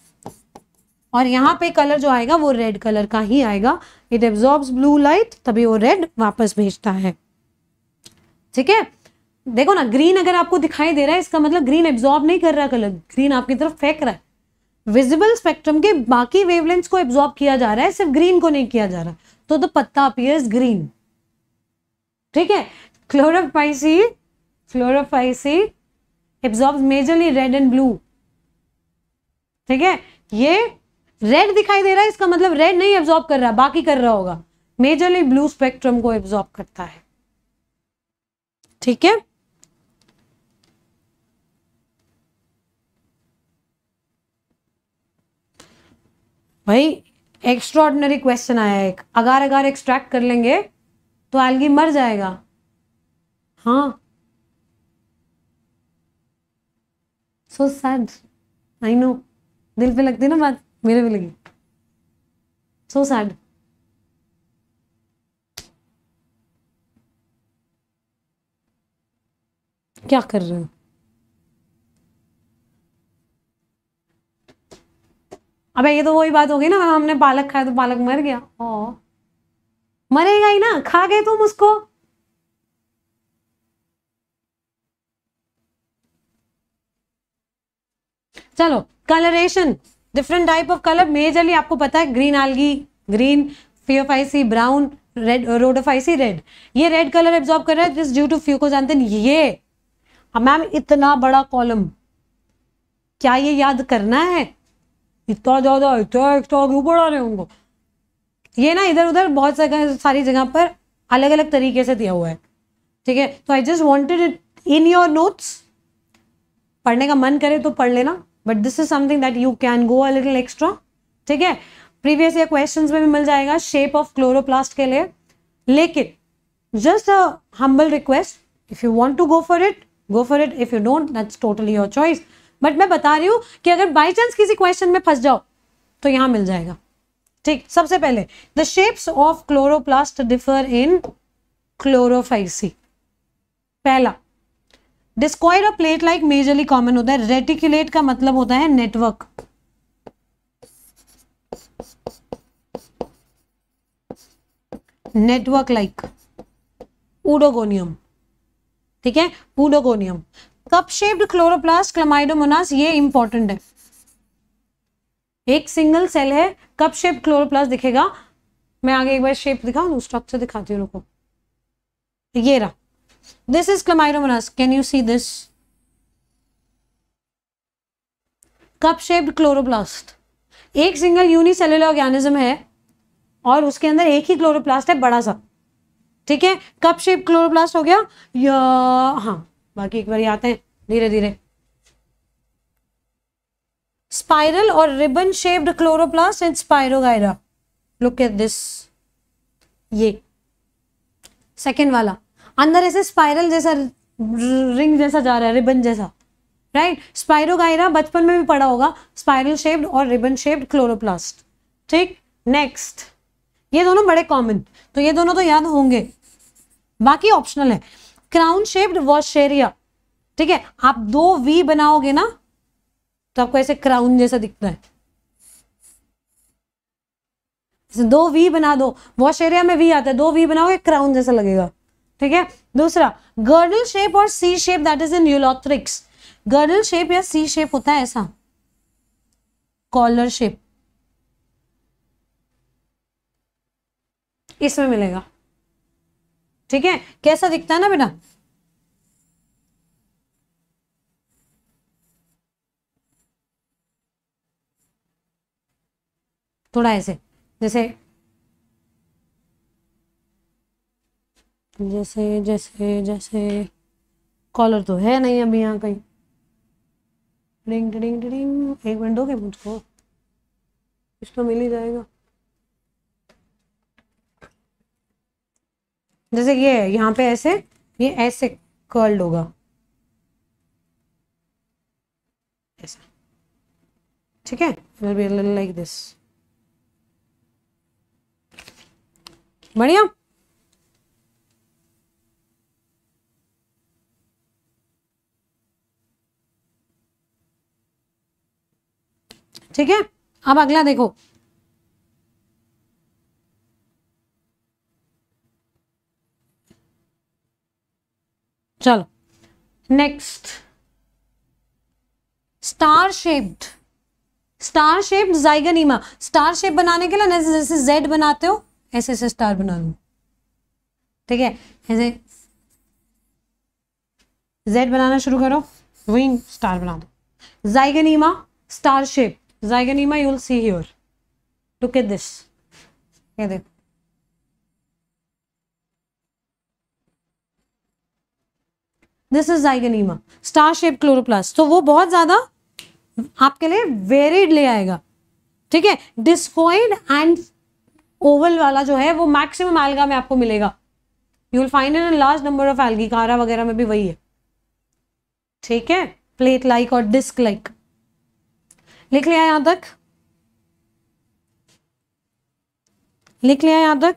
और यहाँ पे colour जो आएगा वो रेड कलर का ही आएगा इट एब्जॉर्ब्स ब्लू लाइट तभी वो रेड वापस भेजता है ठीक है देखो ना ग्रीन अगर आपको दिखाई दे रहा है इसका मतलब ग्रीन एब्जॉर्ब नहीं कर रहा कलर ग्रीन आपकी तरफ फेंक रहा है विजिबल स्पेक्ट्रम के बाकी वेवलेंस को एब्जॉर्ब किया जा रहा है सिर्फ ग्रीन को नहीं किया जा रहा तो द पत्ता अपियर्स ग्रीन ठीक है Chlorophyceae Chlorophyceae absorb majorly red and blue ठीक है ये रेड दिखाई दे रहा है इसका मतलब रेड नहीं एब्जॉर्ब कर रहा बाकी कर रहा होगा मेजरली ब्लू स्पेक्ट्रम को एब्जॉर्ब करता है ठीक है भाई एक्स्ट्रॉर्डनरी क्वेश्चन आया एक अगार अगार एक्सट्रैक्ट कर लेंगे तो एल्गी मर जाएगा हाँ सो सैड आई नो दिल पे लगती ना बात मेरे भी लगी सो सैड क्या कर रहे हो अबे ये तो वही बात हो गई ना हमने पालक खाया तो पालक मर गया ओ मरेगा ही ना खा गए तुम उसको चलो colouration different type of colour majorly आपको पता है green algae green Phaeophyceae brown red Rhodophyceae red ये रेड कलर एब्जॉर्ब कर रहा है दिस ड्यू टू फ्यू को जानते हैं ये मैम हाँ, इतना बड़ा कॉलम क्या ये याद करना है इतना ज़्यादा इतना एक्स्ट्रा क्यों बढ़ा रहे उनको ये ना इधर उधर बहुत जगह सारी जगह पर अलग अलग तरीके से दिया हुआ है ठीक है तो I just wanted it in your notes पढ़ने का मन करे तो पढ़ लेना but this is something that you can go a little extra ठीक है प्रीवियस ईयर क्वेश्चन में भी मिल जाएगा शेप ऑफ क्लोरोप्लास्ट के लिए लेकिन just a humble request if you want to go for it go for it if you don't that's totally your choice but मैं बता रही हूँ कि अगर बाई चांस किसी क्वेश्चन में फंस जाओ तो यहाँ मिल जाएगा ठीक सबसे पहले the shapes of chloroplast differ in Chlorophyceae पहला डिस्कॉइड और प्लेट लाइक मेजरली कॉमन होता है रेटिकुलेट का मतलब होता है नेटवर्क नेटवर्क लाइक ऊडोगोनियम ठीक है Oedogonium cup shaped chloroplast Chlamydomonas ये इंपॉर्टेंट है एक सिंगल सेल है कप शेप क्लोरोप्लास्ट दिखेगा मैं आगे एक बार शेप दिखाऊं स्ट्रक्चर दिखाती हूँ रुको ये रहा This is Chlamydomonas. Can you see this? Cup shaped chloroplast एक सिंगल यूनिसेलुलर ऑर्गेनिज्म है और उसके अंदर एक ही क्लोरोप्लास्ट है बड़ा सा ठीक है कप शेप क्लोरोप्लास्ट हो गया या हाँ बाकी एक बार आते हैं धीरे धीरे स्पाइरल और ribbon shaped chloroplast and Spirogyra look at this ये सेकेंड वाला अंदर ऐसे स्पाइरल जैसा रिंग जैसा जा रहा है रिबन जैसा राइट स्पाइरो बचपन में भी पढ़ा होगा स्पाइरल शेप्ड और रिबन शेप्ड क्लोरोप्लास्ट ठीक नेक्स्ट ये दोनों बड़े कॉमन तो ये दोनों तो याद होंगे बाकी ऑप्शनल है क्राउन शेप्ड वॉशेरिया ठीक है आप दो वी बनाओगे ना तो आपको ऐसे क्राउन जैसा दिखता है दो वी बना दो वॉशेरिया में वी आता है दो वी बनाओगे क्राउन जैसा लगेगा ठीक है दूसरा गर्डल शेप और C shape that is in Ulothrix girdle shape या सी शेप होता है ऐसा कॉलर शेप इसमें मिलेगा ठीक है कैसा दिखता है ना बेटा थोड़ा ऐसे जैसे जैसे जैसे जैसे कॉलर तो है नहीं अभी यहाँ कहीं डिंग डिंग डिंग एक मिनट दोगे मुझको कुछ तो मिल ही जाएगा जैसे ये यहाँ पे ऐसे ये ऐसे कर्ल्ड होगा ऐसा ठीक है विल बी लाइक दिस बढ़िया ठीक है अब अगला देखो चलो next star shaped star shaped Zygnema star shape बनाने के लिए जैसे जेड बनाते हो ऐसे ऐसे स्टार बना लो ठीक है ऐसे जेड बनाना शुरू करो विंग स्टार बना दो Zygnema star shaped Zygonema you will see here. Look at this. ये देखो this is Zygnema star shape chloroplast तो वो बहुत ज्यादा आपके लिए वेरिड ले आएगा ठीक है डिस्कॉइड एंड ओवल वाला जो है वो मैक्सिमम एल्गा में आपको मिलेगा you will find in large number of algae Chara वगैरह में भी वही है ठीक है प्लेट लाइक और डिस्क लाइक लिख लिया यहां तक लिख लिया यहां तक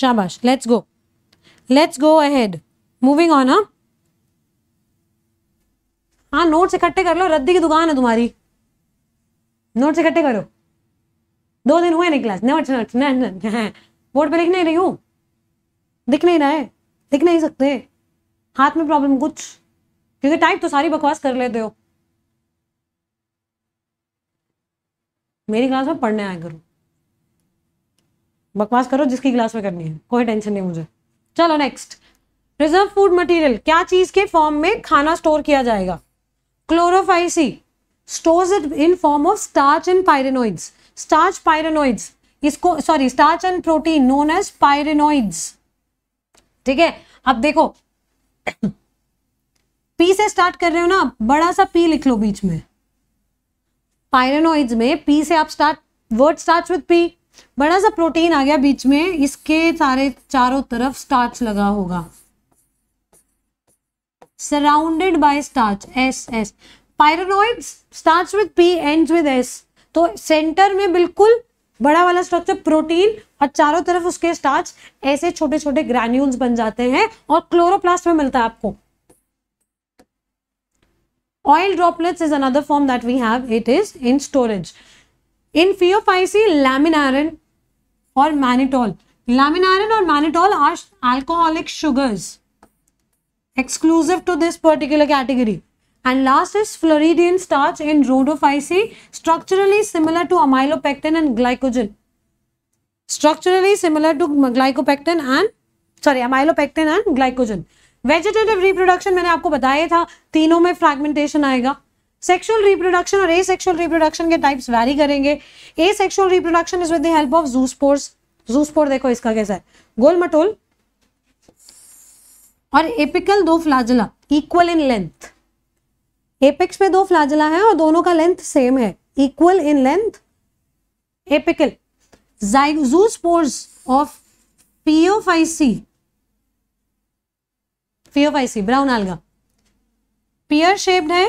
शाबाश let's go let's go ahead moving on हा हाँ नोट्स हाँ, इकट्ठे कर लो रद्दी की दुकान है तुम्हारी नोट्स इकट्ठे करो दो दिन हुए नहीं क्लास नोट्स नोट्स बोर्ड पे लिख नहीं रही हूँ दिख नहीं रहा है दिख नहीं सकते हाथ में प्रॉब्लम कुछ क्योंकि टाइप तो सारी बकवास कर लेते हो मेरी क्लास में पढ़ने आया करो बकवास करो जिसकी क्लास में करनी है कोई टेंशन नहीं मुझे चलो नेक्स्ट रिजर्व फूड मटेरियल क्या चीज के फॉर्म में खाना स्टोर किया जाएगा Chlorophyceae stores it in form of starch and pyrenoids starch pyrenoids इसको sorry starch and protein known as pyrenoids ठीक है अब देखो पी से स्टार्ट कर रहे हो ना बड़ा सा पी लिख लो बीच में पायरेनोइड्स में पी से आप start word start with P बड़ा सा प्रोटीन आ गया बीच में इसके सारे चारों तरफ स्टार्च लगा होगा surrounded by starch S S pyrenoid start with P end with S तो सेंटर में बिल्कुल बड़ा वाला स्ट्रक्चर प्रोटीन और चारों तरफ उसके स्टार्च ऐसे छोटे छोटे ग्रैन्यूल्स बन जाते हैं और क्लोरोप्लास्ट में मिलता है आपको oil droplets is another form that we have it is in storage in Phaeophyceae laminarin और मैनिटोल लैमिनारन और mannitol are alcoholic sugars exclusive to this particular category And last is floridian starch in rhodophyce, structurally similar to amylopectin and glycogen. Structurally similar to glycopectin and sorry amylopectin and glycogen. Vegetative reproduction मैंने आपको बताया था तीनों में fragmentation आएगा sexual reproduction और a asexual reproduction के types vary करेंगे a asexual reproduction is with the help of zoospores zoospore देखो इसका कैसा है गोल मटोल और एपिकल दो flagella equal in length apex पे दो फ्लाजिला है और दोनों का लेंथ सेम है equal in length apical spores of Phaeophyceae Phaeophyceae brown alga pear shaped है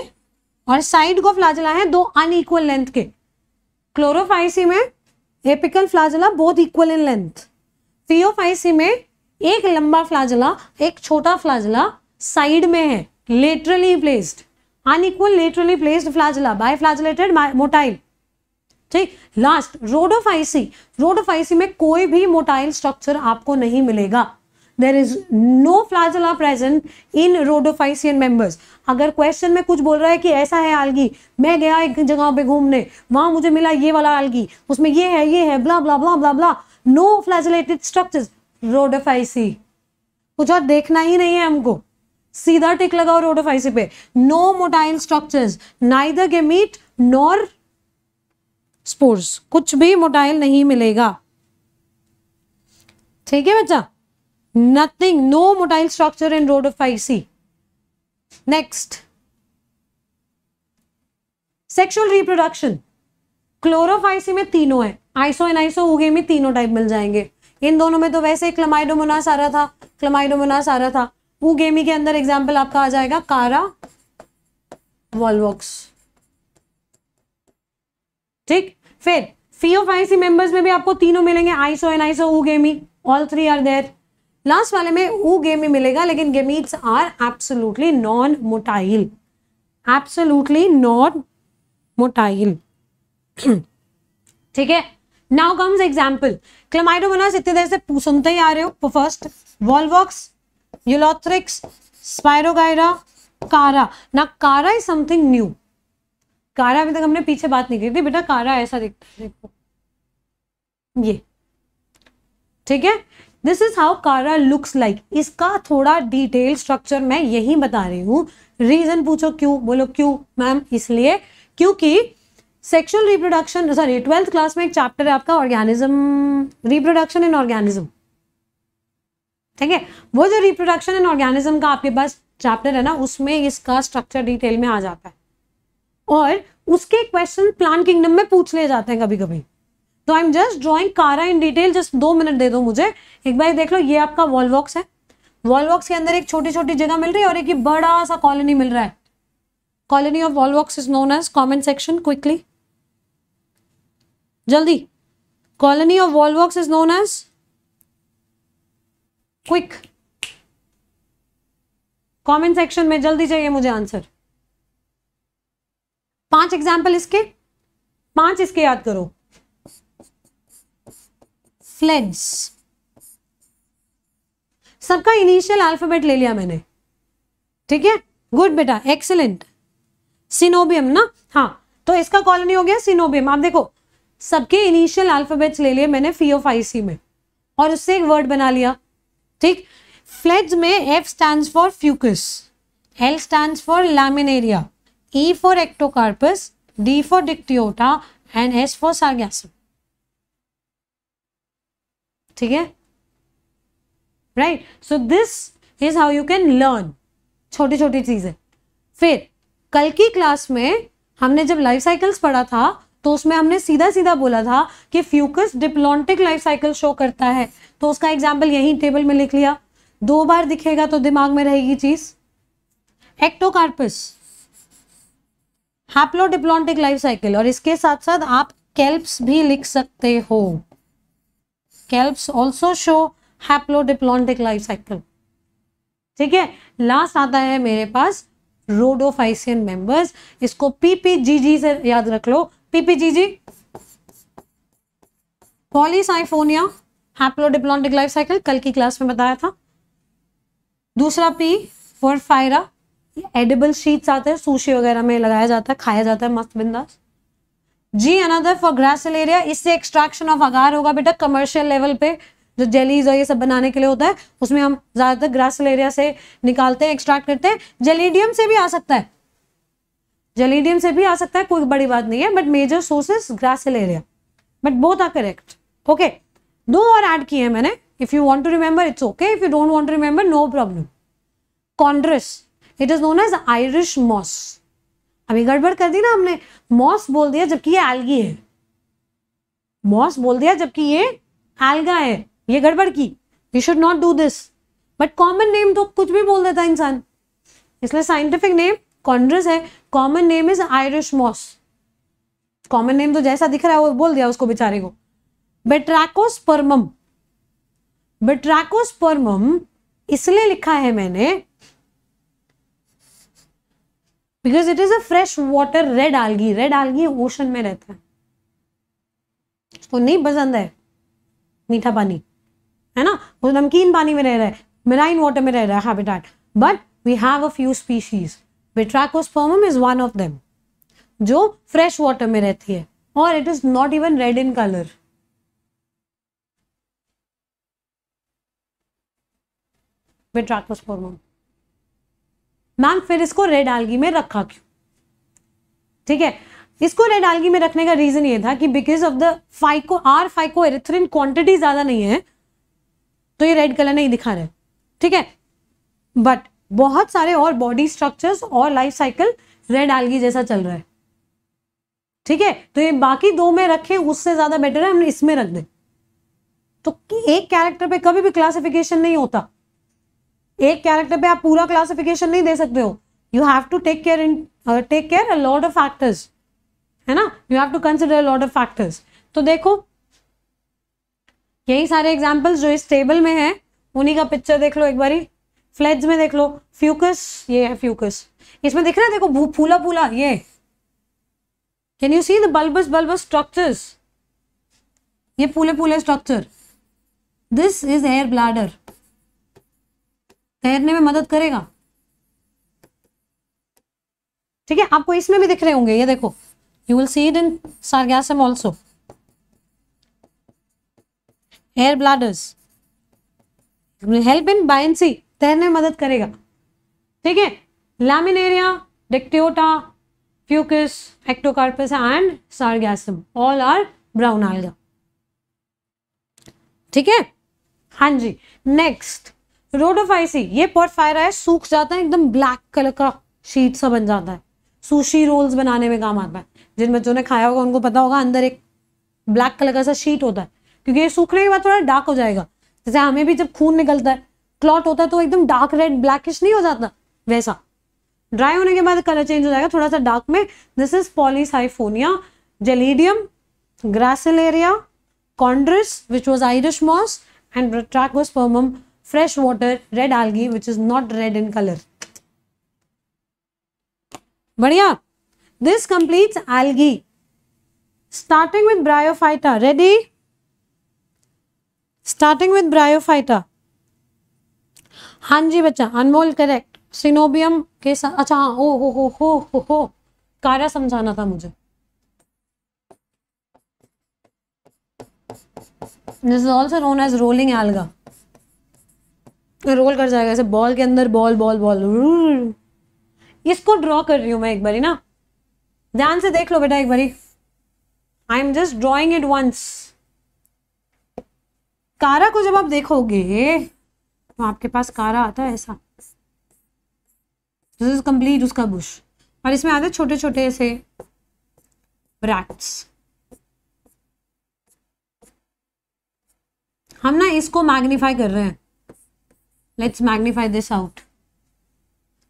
और साइड को फ्लाजिला है दो अनइक्वल लेंथ के क्लोरोफाइसी में एपिकल फ्लाजला बहुत इक्वल इन लेंथ पीओफाइसी में एक लंबा फ्लाजिला एक छोटा फ्लाजिला साइड में है laterally placed unequal laterally placed flagella biflagellated motile ठीक लास्ट रोडोफाइसी रोडोफाइसी में कोई भी मोटाइल स्ट्रक्चर आपको नहीं मिलेगा there is no flagella present in Rhodophycean members अगर क्वेश्चन में कुछ बोल रहा है कि ऐसा है आलगी मैं गया एक जगह पे घूमने वहां मुझे मिला ये वाला आलगी उसमें ये है ये है blah blah blah blah blah no flagellated structures Rhodophyceae कुछ और देखना ही नहीं है हमको सीधा टिक लगाओ रोड ऑफ आईसी पे no motile structures neither gamete nor spores कुछ भी मोटाइल नहीं मिलेगा ठीक है बच्चा nothing no motile structure in Rhodophyceae next sexual reproduction Chlorophyceae में तीनों है आइसो एन आइसो उगे में तीनों टाइप मिल जाएंगे इन दोनों में तो वैसे क्लमाइडोमोनास आ रहा था क्लमाइडोमोनास आ रहा था वो गेमी के अंदर एग्जाम्पल आपका आ जाएगा कारा वॉलवॉक्स ठीक फिर फी फीओफाइसी मेंबर्स में भी आपको तीनों मिलेंगे ISO and iso oogamy all three are there last वाले में ऊ गेमी मिलेगा लेकिन gametes are absolutely non motile absolutely non motile ठीक है नाउ कम्स एग्जाम्पल क्लमाइडोमोनास इतनी देर से सुनते ही आ रहे हो फर्स्ट वॉलवॉक्स Eulothrix, Spirogyra, कारा ना कारा इज समथिंग न्यू कारा अभी तक हमने पीछे बात नहीं की थी बेटा कारा ऐसा दिखता देखो ये ठीक है this is how Chara looks like इसका थोड़ा डिटेल स्ट्रक्चर मैं यही बता रही हूँ रीजन पूछो क्यों बोलो क्यों मैम इसलिए क्योंकि sexual reproduction sorry twelfth class में एक चैप्टर है आपका ऑर्गेनिज्म रिप्रोडक्शन इन ऑर्गेनिज्म ठीक है वो जो रिप्रोडक्शन एंड ऑर्गेनिज्म का आपके पास चैप्टर है ना उसमें इसका स्ट्रक्चर डिटेल में आ जाता है और उसके क्वेश्चन प्लांट किंगडम में पूछ ले जाते हैं कभी कभी तो I am just drawing Chara in detail just दो मिनट दे दो मुझे एक बार देख लो ये आपका वॉलवॉक्स है वॉलवॉक्स के अंदर एक छोटी छोटी जगह मिल रही है और एक बड़ा सा कॉलोनी मिल रहा है colony of Volvox is known as comment section quickly जल्दी colony of Volvox is known as quick comment section में जल्दी चाहिए मुझे आंसर पांच एग्जाम्पल इसके पांच इसके याद करो फ्लेड्स सबका इनिशियल अल्फाबेट ले लिया मैंने ठीक है गुड बेटा एक्सेलेंट सिनोबियम ना हाँ तो इसका कॉलोनी हो गया सिनोबियम आप देखो सबके इनिशियल अल्फाबेट्स ले लिए मैंने फीओफाइसी में और उससे एक वर्ड बना लिया ठीक फ्लेज में F stand for Fucus L stand for Laminaria E for Ectocarpus D for Dictyota and S for Sargassum ठीक है right so this is how you can learn छोटी छोटी चीजें फिर कल की क्लास में हमने जब लाइफ साइकिल्स पढ़ा था तो उसमें हमने सीधा सीधा बोला था कि Fucus diplontic life cycle show करता है तो उसका एग्जाम्पल यही टेबल में लिख लिया दो बार दिखेगा तो दिमाग में रहेगी चीज एक्टोकार्पस हैप्लोडिप्लॉन्टिक लाइफ साइकिल और इसके साथ साथ आप कैल्प्स भी लिख सकते हो kelps also show haplodiplontic life cycle ठीक है लास्ट आता है मेरे पास रोडोफाइसियन मेंबर्स इसको पीपीजीजी से याद रख लो PPGG Polysiphonia haplodiplontic life cycle कल की क्लास में बताया था दूसरा P for Porphyra edible sheets आते हैं सूशी वगैरह में लगाया जाता है खाया जाता है मस्त बिंदास जी अनदर फॉर एलेरिया इससे एक्सट्रैक्शन ऑफ अगार होगा बेटा कमर्शियल लेवल पे जो जेलीज और ये सब बनाने के लिए होता है उसमें हम ज़्यादातर एलेरिया से निकालते हैं एक्सट्रैक्ट करते हैं जेलीडियम से भी आ सकता है जलेडियम से भी आ सकता है कोई बड़ी बात नहीं है but major sources Alaria but both are correct okay दो और ऐड किए हैं मैंने if you want to remember it's okay if you don't want to remember no problem Chondrus it is known as Irish moss अभी गड़बड़ कर दी ना हमने मॉस बोल दिया जबकि ये एल्गी है मॉस बोल दिया जबकि ये एल्गा है ये गड़बड़ की you should not do this but common name तो कुछ भी बोल देता इंसान इसलिए साइंटिफिक नेम कॉन्ड्रस है common name is Irish moss common name तो जैसा दिख रहा है वो बोल दिया उसको बेचारे को बेट्रैकोस्पर्मम बेट्रैकोस्पर्मम इसलिए लिखा है मैंने because it is a fresh water red algae red algae ocean में रहता है उसको तो नहीं पसंद है मीठा पानी है ना वो नमकीन पानी में रह रहा है मेराइन वाटर में रह रहा है habitat but we have a few species is one of them जो फ्रेश वाटर में रहती है और it is not even red in colour ma'am फिर इसको रेड आलगी में रखा क्यों ठीक है इसको रेड आलगी में रखने का रीजन ये था कि because of the phyco or phycoerythrin quantity ज्यादा नहीं है तो ये रेड कलर नहीं दिखा रहे ठीक है बट बहुत सारे और बॉडी स्ट्रक्चर्स और लाइफ साइकिल रेड एल्गी जैसा चल रहा है ठीक है तो ये बाकी दो में रखें उससे ज्यादा बेटर है हम इसमें रख दें तो एक कैरेक्टर पे कभी भी क्लासिफिकेशन नहीं होता एक कैरेक्टर पे आप पूरा क्लासिफिकेशन नहीं दे सकते हो you have to take care in take care a lot of factors है ना you have to consider lot of factors तो देखो यही सारे एग्जाम्पल्स जो इस टेबल में है उन्हीं का पिक्चर देख लो एक बारी फ्लेज में देख लो फ्यूकस ये है फ्यूकस इसमें दिख रहा है देखो फूला फूला ये can you see the bulbous bulbous structures ये फूले फूले structure this is air bladder तैरने में मदद करेगा ठीक है आपको इसमें भी दिख रहे होंगे ये देखो you will see it in Sargassum also air bladders help in buoyancy तैरने में मदद करेगा ठीक है Laminaria Dictyota Fucus Ectocarpus and Sargassum all are brown alga ठीक है हाँ जी नेक्स्ट रोडोफाइसी ये फायर है सूख जाता है एकदम ब्लैक कलर का शीट सा बन जाता है सुशी रोल्स बनाने में काम आता है जिन बच्चों ने खाया होगा उनको पता होगा अंदर एक ब्लैक कलर का सा शीट होता है क्योंकि ये सूखने के बाद थोड़ा डार्क हो जाएगा जैसे हमें भी जब खून निकलता है क्लॉट होता है तो एकदम डार्क रेड ब्लैकिश नहीं हो जाता वैसा ड्राई होने के बाद कलर चेंज हो जाएगा थोड़ा सा डार्क में this is Polysiphonia Gelidium Gracilaria Chondrus which was Irish moss and Batrachospermum fresh water red algae which is not red in colour बढ़िया this complete algae starting with Bryophyta ready starting with Bryophyta हाँ जी बच्चा अनमोल correct coenobium के साथ अच्छा हाँ ओ हो हो हो हो हो कारा समझाना था मुझे this is also known as rolling alga roll कर जाएगा ऐसे बॉल के अंदर बॉल बॉल बॉल इसको ड्रॉ कर रही हूँ मैं एक बारी ना ध्यान से देख लो बेटा एक बारी I am just drawing it once Chara को जब आप देखोगे तो आपके पास कारा आता है ऐसा दिस इज कंप्लीट उसका बुश और इसमें आते छोटे छोटे ऐसे ब्रैक्ट्स हम ना इसको मैग्नीफाई कर रहे हैं लेट्स मैग्नीफाई दिस आउट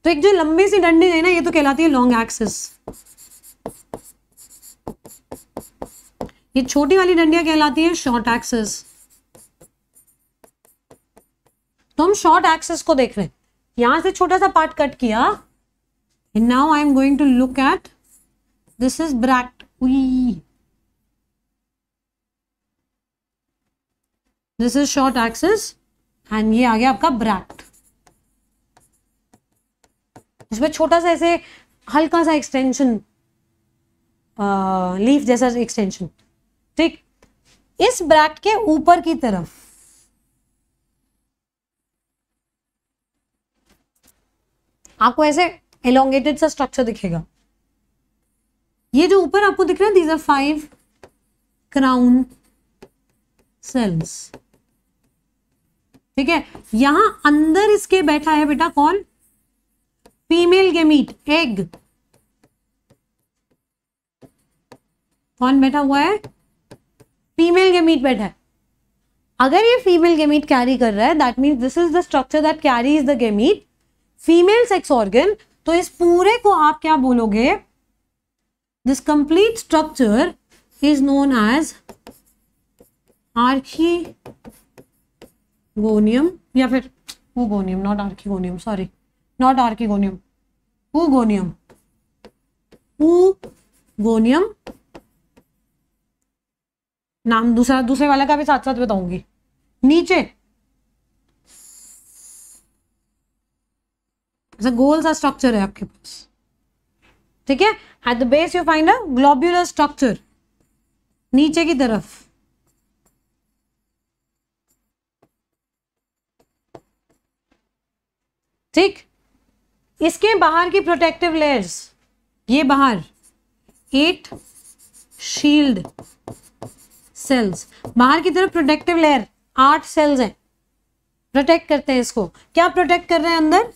तो एक जो लंबी सी डंडी है ना ये तो कहलाती है लॉन्ग एक्सिस ये छोटी वाली डंडियां कहलाती है शॉर्ट एक्सिस तो हम शॉर्ट एक्सेस को देख रहे हैं यहां से छोटा सा पार्ट कट किया and now I am going to look at this is bract this is short axis एंड ये आ गया आपका ब्रैक्ट इसमें छोटा सा ऐसे हल्का सा एक्सटेंशन लीफ जैसा एक्सटेंशन ठीक इस ब्रैक्ट के ऊपर की तरफ आपको ऐसे एलोंगेटेड सा स्ट्रक्चर दिखेगा ये जो ऊपर आपको दिख रहा है these are five crown cells ठीक है यहां अंदर इसके बैठा है बेटा कौन फीमेल गेमीट एग कौन बैठा हुआ है फीमेल गेमीट बैठा है अगर ये फीमेल गेमीट कैरी कर रहा है that means this is the structure that carry is the gamete female sex organ तो इस पूरे को आप क्या बोलोगे this complete structure is known as archegonium या फिर oogonium not archegonium sorry not archegonium oogonium gonium नाम दूसरा दूसरे वाला का भी साथ साथ बताऊंगी नीचे ऐसा गोल सा स्ट्रक्चर है आपके पास ठीक है at the base you find a globular structure नीचे की तरफ ठीक इसके बाहर की प्रोटेक्टिव लेयर्स ये बाहर एट शील्ड सेल्स बाहर की तरफ प्रोटेक्टिव लेयर आठ सेल्स हैं प्रोटेक्ट करते हैं इसको क्या प्रोटेक्ट कर रहे हैं अंदर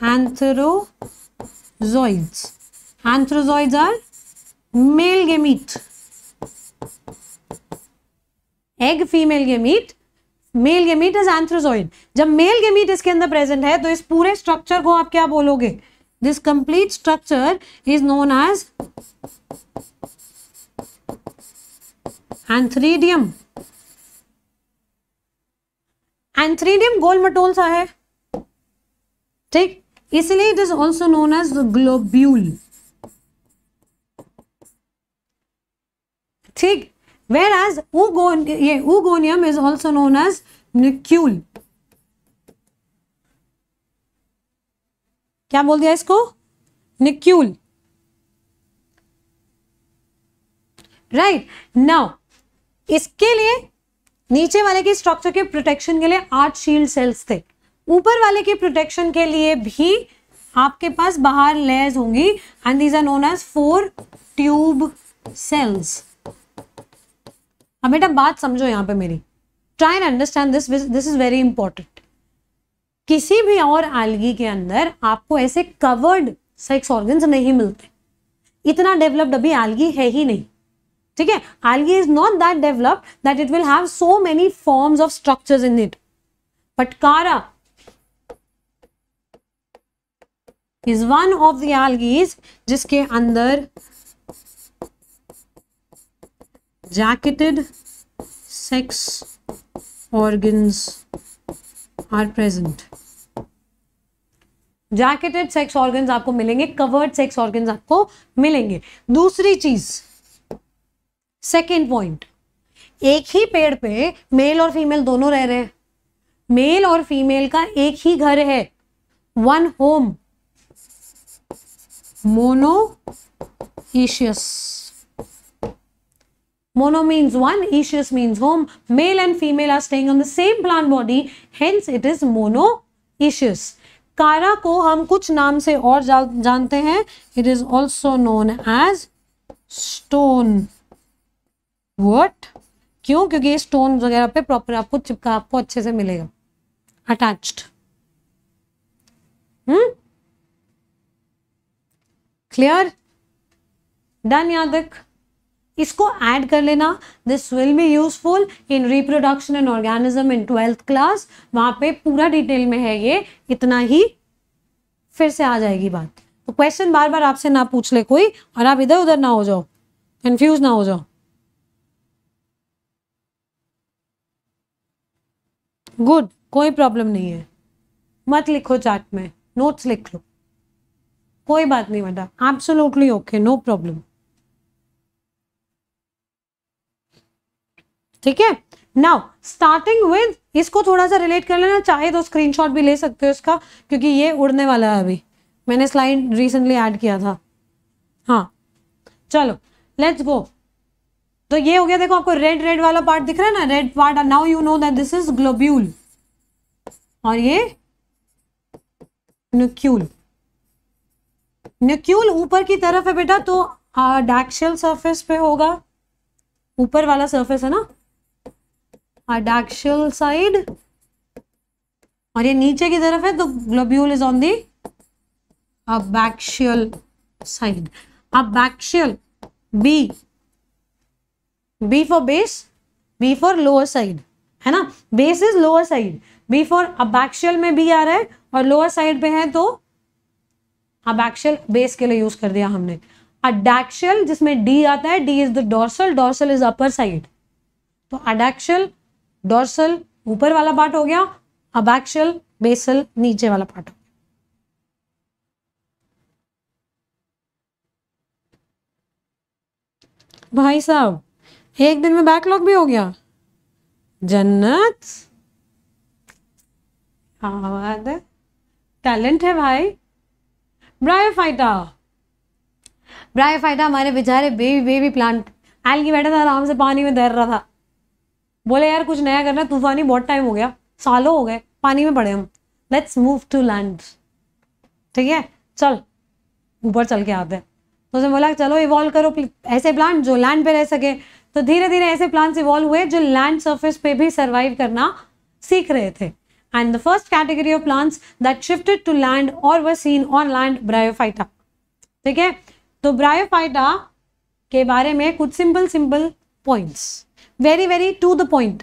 anthrozoids. Anthrozoids are male gamete. Egg female gamete male gamete is antherozoid जब मेल गेमीट इसके अंदर प्रेजेंट है तो इस पूरे स्ट्रक्चर को आप क्या बोलोगे this complete structure is known as antheridium antheridium गोल मटोल सा है ठीक इसलिए it is also known as globule ठीक वेर एज ये oogonium is also known as nucule क्या बोल दिया इसको निक्यूल राइट नाउ इसके लिए नीचे वाले के स्ट्रक्चर के प्रोटेक्शन के लिए आठ शील्ड सेल्स थे ऊपर वाले के प्रोटेक्शन के लिए भी आपके पास बाहर लेयर्स होंगी and these are known as four tube cells अब बेटा बात समझो यहां पे मेरी try and understand this this is very important किसी भी और एलगी के अंदर आपको ऐसे कवर्ड सेक्स ऑर्गन्स नहीं मिलते इतना डेवलप्ड अभी एलगी है ही नहीं ठीक है algae is not that developed that it will have so many forms of structures in it but Chara is one of the algae जिसके अंदर jacketed sex organ are present jacketed sex organs आपको मिलेंगे covered sex organs आपको मिलेंगे दूसरी चीज second point एक ही पेड़ पे मेल और फीमेल दोनों रह रहे हैं मेल और फीमेल का एक ही घर है one home monoecious. Mono means one, ecious means home. Male and female are staying on the same plant body, hence it is monoecious. कारा को हम कुछ नाम से और जा, जानते हैं it is also known as stonewort क्यों क्योंकि ये स्टोन वगैरह पे प्रॉपर आपको चिपका आपको अच्छे से मिलेगा अटैच्ड हम्म क्लियर डन यहाँ तक इसको ऐड कर लेना this will be useful in reproduction and organism in twelfth class वहां पे पूरा डिटेल में है ये इतना ही फिर से आ जाएगी बात तो क्वेश्चन बार बार आपसे ना पूछ ले कोई और आप इधर उधर ना हो जाओ कंफ्यूज ना हो जाओ गुड कोई प्रॉब्लम नहीं है मत लिखो चार्ट में नोट्स लिख लो कोई बात नहीं बेटा एब्सोल्युटली ओके नो प्रॉब्लम ठीक है नाउ स्टार्टिंग विद इसको थोड़ा सा रिलेट कर लेना चाहे तो स्क्रीनशॉट भी ले सकते हो इसका क्योंकि ये उड़ने वाला है अभी मैंने स्लाइड रिसेंटली ऐड किया था हाँ चलो लेट्स गो तो ये हो गया देखो आपको रेड रेड वाला पार्ट दिख रहा है ना red part now you know that this is globule और ये न्यूक्यूल न्यूक्यूल ऊपर की तरफ है बेटा तो डैक्शल सरफेस पे होगा ऊपर वाला सरफेस है ना डैक्शल साइड और ये नीचे की तरफ है तो globule is on the abaxial side अब abaxial B B for base B for lower side है ना base is lower side B for अब बैक्शियल में बी आ रहा है और लोअर साइड पे है तो अब अबैक्शियल बेस के लिए यूज कर दिया हमने अडैक्शियल जिसमें डी आता है D is the dorsal dorsal is upper side तो अडैक्शियल डोर्सल ऊपर वाला पार्ट हो गया अब अबैक्शियल बेसल नीचे वाला पार्ट भाई साहब एक दिन में बैकलॉग भी हो गया जन्नत क्या टैलेंट है भाई ब्रायोफाइटा ब्रायोफाइटा हमारे बेचारे बेबी बेबी प्लांट आल की बैठा था आराम से पानी में तैर रहा था बोले यार कुछ नया करना तूफानी बहुत टाइम हो गया सालों हो गए पानी में पड़े हम लेट्स मूव टू लैंड ठीक है चल ऊपर चल के आते हैं तो उसने बोला चलो इवॉल्व करो ऐसे प्लांट जो लैंड पे रह सके तो धीरे धीरे ऐसे प्लांट्स इवॉल्व हुए जो लैंड सरफेस पे भी सर्वाइव करना सीख रहे थे and the first category of plants that shifted to land or were seen on land bryophyta ठीक है तो ब्रायोफाइटा के बारे में कुछ simple simple points very very to the point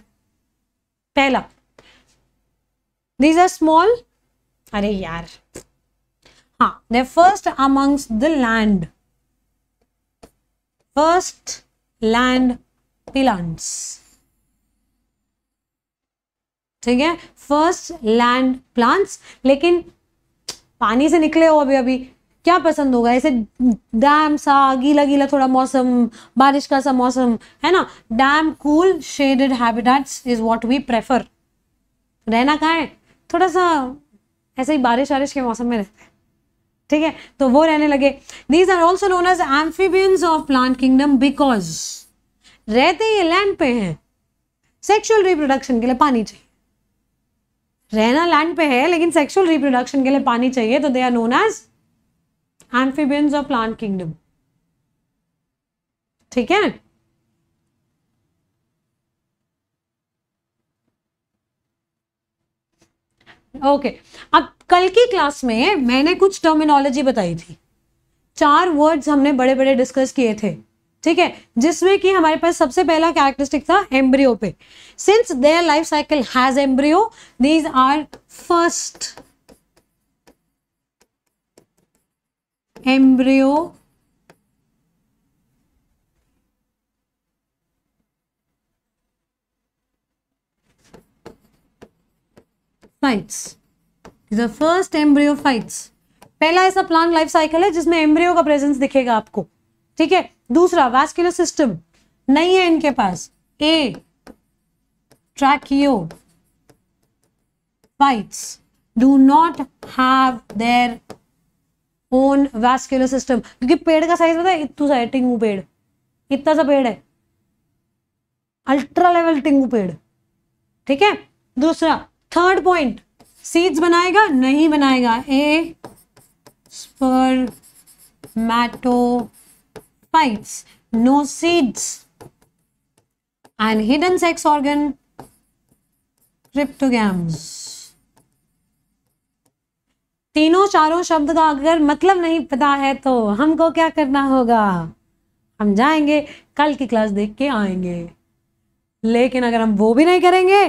पहला दीज आर स्मॉल अरे यार हाँ they first amongst the land first land plants ठीक है फर्स्ट लैंड प्लांट्स लेकिन पानी से निकले हो अभी अभी क्या पसंद होगा ऐसे डैम सा गीला गीला थोड़ा मौसम बारिश का सा मौसम है ना damp cool shaded habitats is what we prefer रहना कहाँ है थोड़ा सा ऐसे ही बारिश वारिश के मौसम में रहते ठीक है तो वो रहने लगे these are also known as amphibians of plant kingdom because रहते ये लैंड पे हैं सेक्शुअल रिप्रोडक्शन के लिए पानी चाहिए रहना लैंड पे है लेकिन सेक्सुअल रिप्रोडक्शन के लिए पानी चाहिए तो they are known as amphibians और प्लांट किंगडम ठीक है ओके okay. अब कल की क्लास में मैंने कुछ टर्मिनोलॉजी बताई थी चार वर्ड्स हमने बड़े बड़े डिस्कस किए थे ठीक है जिसमें कि हमारे पास सबसे पहला कैरेक्टरिस्टिक था एम्ब्रियो पे since their life cycle has embryo these are first embryophytes the first embryophytes पहला ऐसा प्लांट लाइफ साइकिल है जिसमें एम्ब्रियो का प्रेजेंस दिखेगा आपको ठीक है दूसरा वास्कुलर सिस्टम नहीं है इनके पास atracheophytes do not have their own vascular system क्योंकि पेड़ का साइज पता है इतू सा टिंगू पेड़ इतना सा पेड़ है अल्ट्रा लेवल टिंगू पेड़ ठीक है दूसरा थर्ड पॉइंट सीड्स बनाएगा नहीं बनाएगा ए स्पर्मैटो spikes, no seeds. And hidden sex organ, cryptogams. तीनों चारों शब्द का अगर मतलब नहीं पता है तो हमको क्या करना होगा हम जाएंगे कल की क्लास देख के आएंगे लेकिन अगर हम वो भी नहीं करेंगे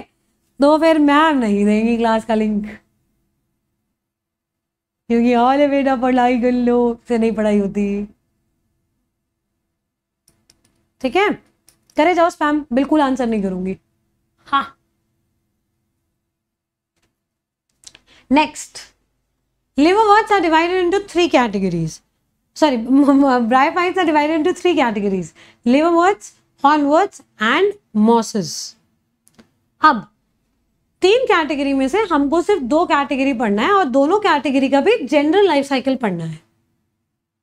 तो फिर मैम नहीं देंगी क्लास का लिंक क्योंकि और बेटा पढ़ाई कर लो से नहीं पढ़ाई होती ठीक है करे जाओ स्पैम बिल्कुल आंसर नहीं करूंगी हाँ next liverworts are divided into three categories sorry bryo are divided into three categories liverworts hornworts and mosses अब तीन कैटेगरी में से हमको सिर्फ दो कैटेगरी पढ़ना है और दोनों कैटेगरी का भी जनरल लाइफ साइकिल पढ़ना है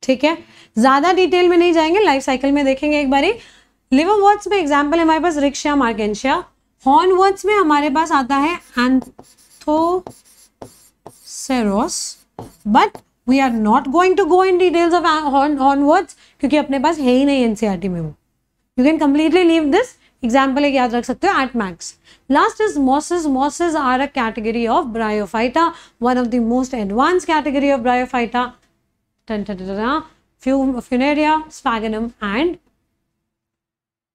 ठीक है ज़्यादा डिटेल में नहीं जाएंगे लाइफ साइकिल में देखेंगे एक बारी लिवर वर्ड्स में एग्जाम्पल हमारे पास रिक्शा मार्गेंशिया हॉर्न वर्ड्स में हमारे पास आता है Anthoceros but we are not going to go in details of horn hornworts क्योंकि अपने पास है ही नहीं एनसीआरटी e में वो you can completely leave this example एक याद रख सकते हो at max last is mosses. Mosses are a category of Bryophyta one of the most advance category of Bryophyta dun, dun, dun, sphagnum and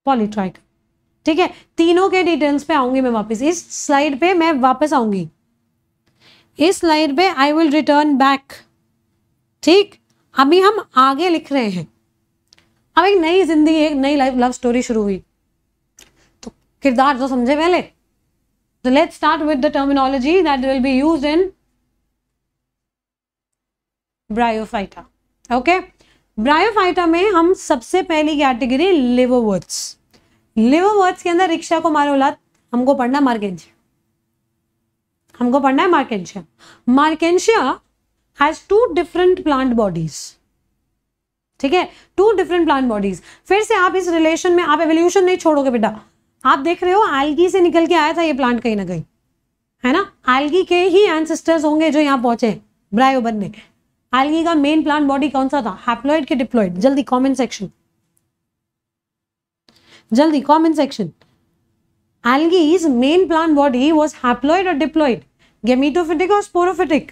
Polytrichum ठीक है तीनों के details पे आऊंगी मैं वापस इस स्लाइड पे मैं वापस आऊंगी इस स्लाइड पे आई विल रिटर्न बैक ठीक अभी हम आगे लिख रहे हैं अब एक नई जिंदगी एक नई लाइफ लव स्टोरी शुरू हुई तो किरदार तो समझे पहले तो let's start with the terminology that will be use in Bryophyta okay Bryophyta में हम सबसे पहली कैटेगरी लिवोवर्ड्स लिवोवर्ड्स के अंदर रिक्शा को मारो लात हमको पढ़ना मार्केज हमको पढ़ना है Marchantia Marchantia has two different plant bodies ठीक है टू डिफरेंट प्लांट बॉडीज फिर से आप इस रिलेशन में आप एवोल्यूशन नहीं छोड़ोगे बेटा आप देख रहे हो एल्गी से निकल के आया था ये प्लांट कहीं ना कहीं है ना एल्गी के ही एंसेस्टर्स होंगे जो यहाँ पहुंचे ब्रायोबन में एल्गी का मेन प्लांट बॉडी कौन सा था हैप्लॉइड के डिप्लॉइड जल्दी कमेंट सेक्शन जल्दी comment section is main plant body was haploid और डिप्लॉइड गेमीटोफिटिक और sporophytic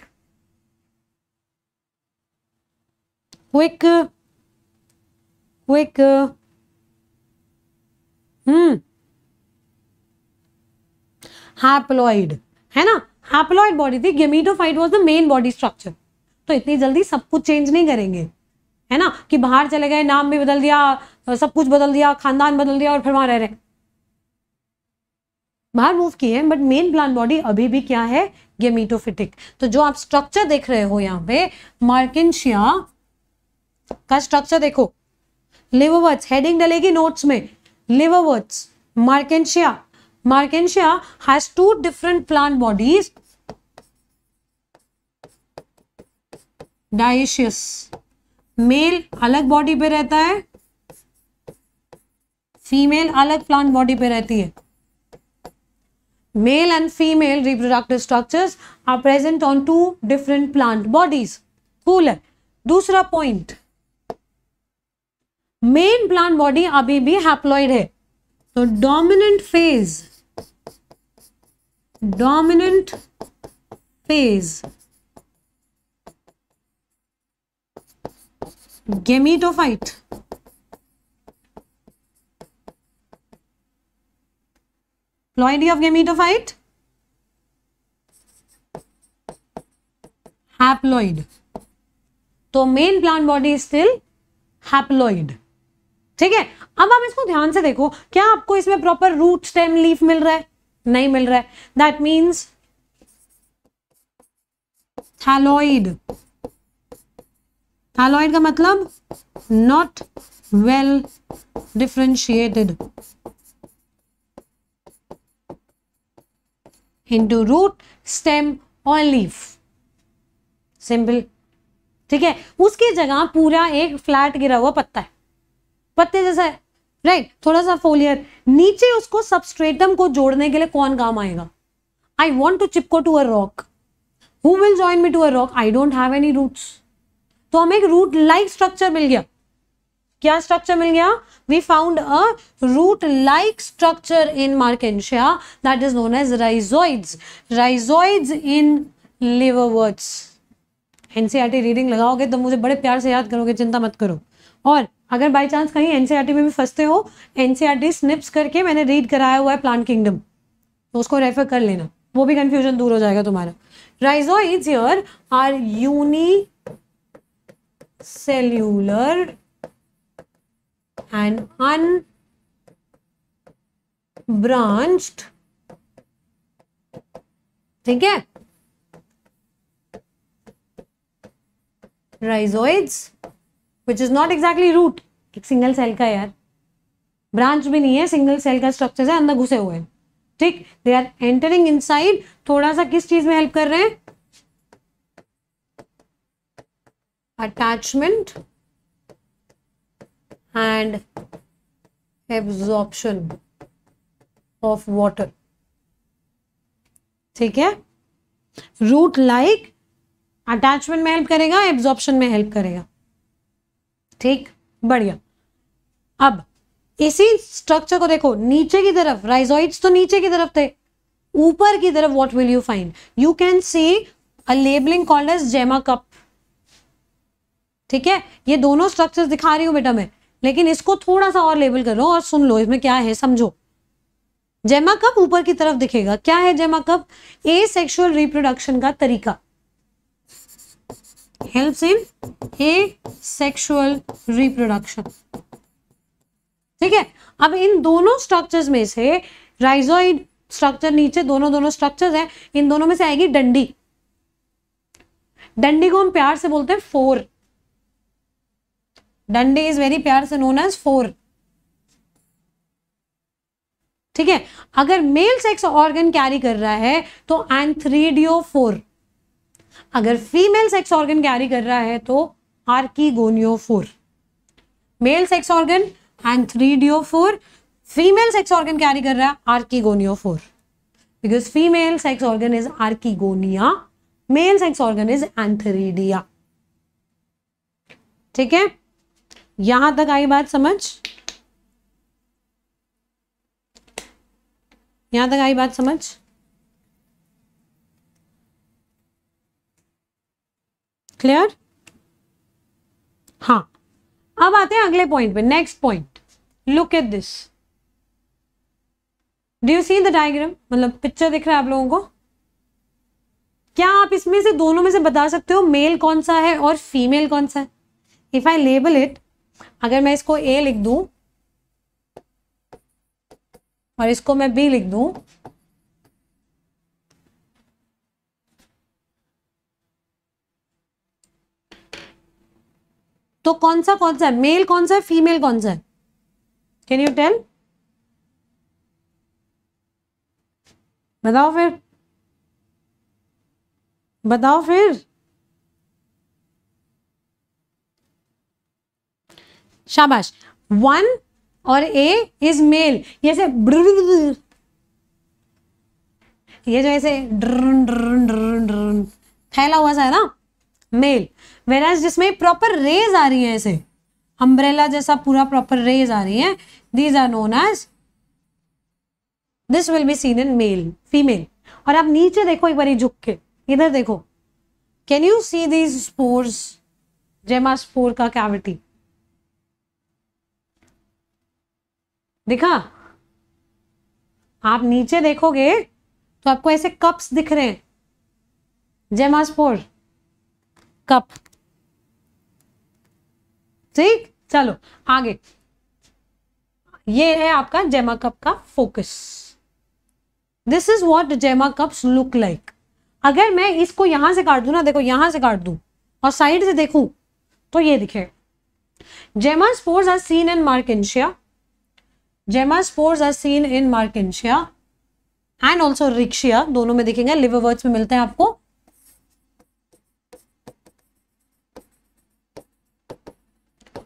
quick quick hmm haploid है ना हैप्लॉइड बॉडी थी gametophyte was the main body structure तो इतनी जल्दी सब कुछ चेंज नहीं करेंगे है ना कि बाहर चले गए नाम भी बदल दिया सब कुछ बदल दिया खानदान बदल दिया और फिर वहां रह रहे बाहर मूव किए हैं बट मेन प्लान बॉडी अभी भी क्या है गेमीटोफिटिक तो जो आप स्ट्रक्चर देख रहे हो यहाँ पे मार्किशिया का स्ट्रक्चर देखो लिवोवर्ट्स हेडिंग डलेगी नोट्स में लिवोवर्ट्स मार्केशिया मार्केशिया has two different plant bodies dioecious mail अलग बॉडी पे रहता है फीमेल अलग प्लांट बॉडी पे रहती है male and female reproductive structures are present on two different plant bodies फूल है दूसरा पॉइंट मेन प्लांट बॉडी अभी भी हैप्लॉइड है तो dominant phase dominant phase gametophyte ploidy of gametophyte haploid तो main plant body is still haploid ठीक है अब आप इसको ध्यान से देखो क्या आपको इसमें प्रॉपर रूट स्टेम लीफ मिल रहा है नहीं मिल रहा है दैट मीन्स थैलोइड हैलॉइड का मतलब not well differentiated into root stem और लीफ सिंपल ठीक है उसकी जगह पूरा एक फ्लैट गिरा हुआ पत्ता है पत्ते जैसा है राइट थोड़ा सा फोलियर नीचे उसको सबस्ट्रेटम को जोड़ने के लिए कौन काम आएगा आई वॉन्ट टू चिपको to a rock who will join me to a rock I don't have any roots तो हमें एक रूट लाइक स्ट्रक्चर मिल गया क्या स्ट्रक्चर मिल गया we found a root like structure in मार्केशिया that is known as rhizoids rhizoids in liverworts NCERT reading लगाओगे तो मुझे बड़े प्यार से याद करोगे चिंता मत करो और अगर बाई चांस कहीं एनसीईआरटी e में भी फंसते हो एनसीईआरटी स्निप्स e करके मैंने रीड कराया हुआ है प्लांट किंगडम तो उसको रेफर कर लेना वो भी कंफ्यूजन दूर हो जाएगा तुम्हारा rhizoids are uni cellular and unbranched ठीक है rhizoids which is not exactly root एक सिंगल सेल का यार ब्रांच भी नहीं है सिंगल सेल का स्ट्रक्चर है अंदर घुसे हुए हैं ठीक दे आर एंटरिंग इनसाइड थोड़ा सा किस चीज में हेल्प कर रहे हैं attachment and absorption of water ठीक है रूट लाइक अटैचमेंट में हेल्प करेगा एब्जॉर्प्शन में हेल्प करेगा ठीक बढ़िया अब इसी स्ट्रक्चर को देखो नीचे की तरफ राइजॉइड्स तो नीचे की तरफ थे ऊपर की तरफ what will you find you can see a labelling called as gemma cup ठीक है ये दोनों स्ट्रक्चर दिखा रही हूँ बेटा मैं लेकिन इसको थोड़ा सा और लेबल करो और सुन लो इसमें क्या है समझो जेमा कप ऊपर की तरफ दिखेगा क्या है जेमा कप ए सेक्शुअल रिप्रोडक्शन का तरीका helps in asexual reproduction ठीक है अब इन दोनों स्ट्रक्चर्स में से राइजोइड स्ट्रक्चर नीचे दोनों दोनों स्ट्रक्चर्स हैं इन दोनों में से आएगी डंडी डंडी को हम प्यार से बोलते हैं फोर डंडे इज वेरी प्यार से नोन एज फोर ठीक है अगर मेल सेक्स ऑर्गन कैरी कर रहा है तो एंथ्रीडियो फोर अगर फीमेल सेक्स ऑर्गन कैरी कर रहा है तो archegoniophore male sex organ antheridiophore female sex organ carry कर रहा है archegoniophore because female sex organ is archegonia male sex organ is antheridia ठीक है यहां तक आई बात समझ यहां तक आई बात समझ क्लियर हाँ अब आते हैं अगले पॉइंट पे next point look at this do you see the diagram मतलब पिक्चर दिख रहा है आप लोगों को क्या आप इसमें से दोनों में से बता सकते हो मेल कौन सा है और फीमेल कौन सा है इफ आई लेबल इट अगर मैं इसको ए लिख दूं और इसको मैं बी लिख दूं तो कौन सा कौन सा है मेल कौन सा है फीमेल कौन सा है कैन यू टेल बताओ फिर बताओ फिर शाबाश वन और ए इज मेल ये से ये जो ऐसे फैला हुआ सा है ना मेल वेराज जिसमें प्रॉपर रेज आ रही है ऐसे अम्ब्रेला जैसा पूरा प्रॉपर रेज आ रही है these are known as this will be seen in male female और आप नीचे देखो एक बार झुक के इधर देखो can you see these spores gemma spore का कैविटी दिखा आप नीचे देखोगे तो आपको ऐसे कप्स दिख रहे हैं जेमास फोर कप ठीक चलो आगे ये है आपका जेमा कप का focus this is what gemma cups look like अगर मैं इसको यहां से काट दू ना देखो यहां से काट दू और साइड से देखू तो ये दिखे gemma spores are seen in इंशिया gemma spores are seen in मार्किशिया एंड ऑल्सो रिक्शिया दोनों में देखेंगे लिवर वर्ड्स में मिलते हैं आपको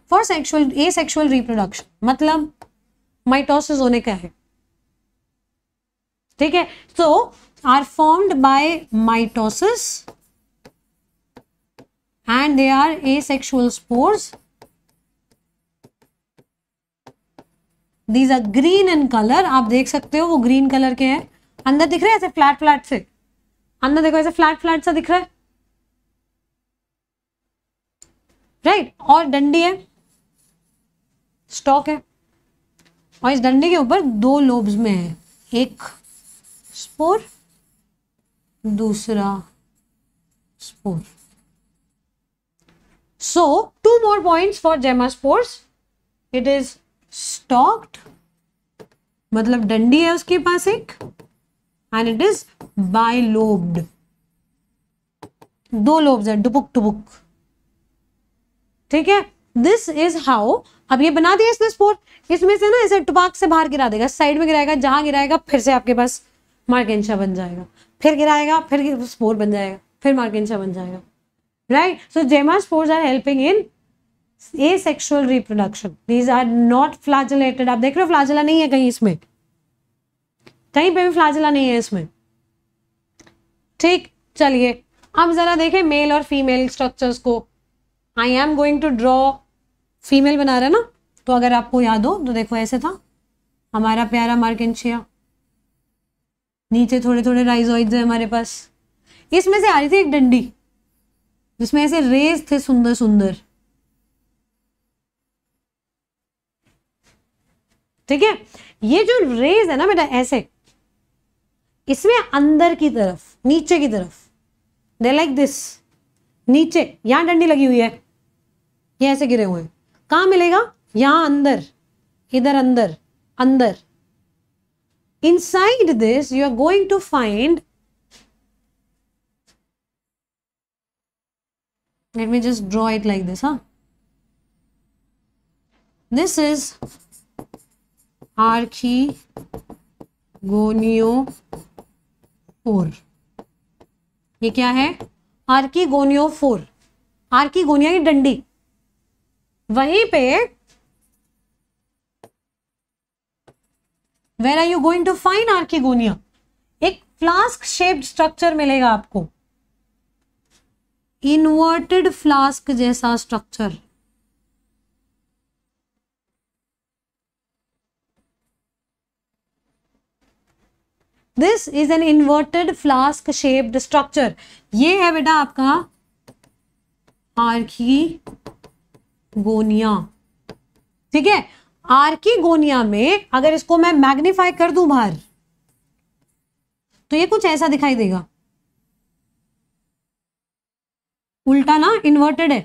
for sexual asexual reproduction मतलब माइटोसिस होने का है ठीक है so are formed by mitosis and they are asexual spores these are green in colour आप देख सकते हो वो ग्रीन कलर के हैं अंदर दिख रहे हैं ऐसे फ्लैट फ्लैट से अंदर देखो ऐसे फ्लैट फ्लैट सा दिख रहा है राइट right? और डंडी है स्टॉक है और इस डंडे के ऊपर दो लोब्स में है एक स्पोर दूसरा spore so two more points for gemma spores it is stalked मतलब डंडी है उसके पास एक and it is bilobed दो लोब्स है डुबुक टुबुक ठीक है दिस इज हाउ अब ये बना दिया इसने स्पोर इसमें से ना इसे टुपाक से बाहर गिरा देगा साइड में गिराएगा जहां गिराएगा फिर से आपके पास मार्केंशा बन जाएगा फिर गिराएगा फिर स्पोर बन जाएगा फिर मार्केंशा बन जाएगा right so gemma spores are helping in asexual reproduction these are not flagellated. आप देख रहे हो flagella नहीं है कहीं इसमें कहीं पे भी flagella नहीं है इसमें ठीक चलिए अब जरा देखें मेल और फीमेल स्ट्रक्चर्स को I am going to draw female बना रहे ना तो अगर आपको याद हो तो देखो ऐसे था हमारा प्यारा मार्केंशिया नीचे थोड़े थोड़े राइजोइड्स है हमारे पास इसमें से आ रही थी एक डंडी जिसमें ऐसे रेज थे सुंदर सुंदर ठीक है ये जो रेज है ना बेटा ऐसे इसमें अंदर की तरफ नीचे की तरफ दे लाइक दिस नीचे यहां डंडी लगी हुई है ये ऐसे गिरे हुए हैं कहा मिलेगा यहां अंदर इधर अंदर अंदर side this you are going to find let me just draw it like this हा दिस इज आर्खी फोर ये क्या है आर्की फोर आर्की गोनिया की डंडी वहीं पे where are you going to find गोनिया एक फ्लास्क शेप्ड स्ट्रक्चर मिलेगा आपको इन्वर्टेड फ्लास्क जैसा structure this is an inverted flask shaped structure ये है बेटा आपका आर्की गोनिया ठीक है आर्की गोनिया में अगर इसको मैं मैग्नीफाई कर दूं बाहर तो ये कुछ ऐसा दिखाई देगा उल्टा ना इन्वर्टेड है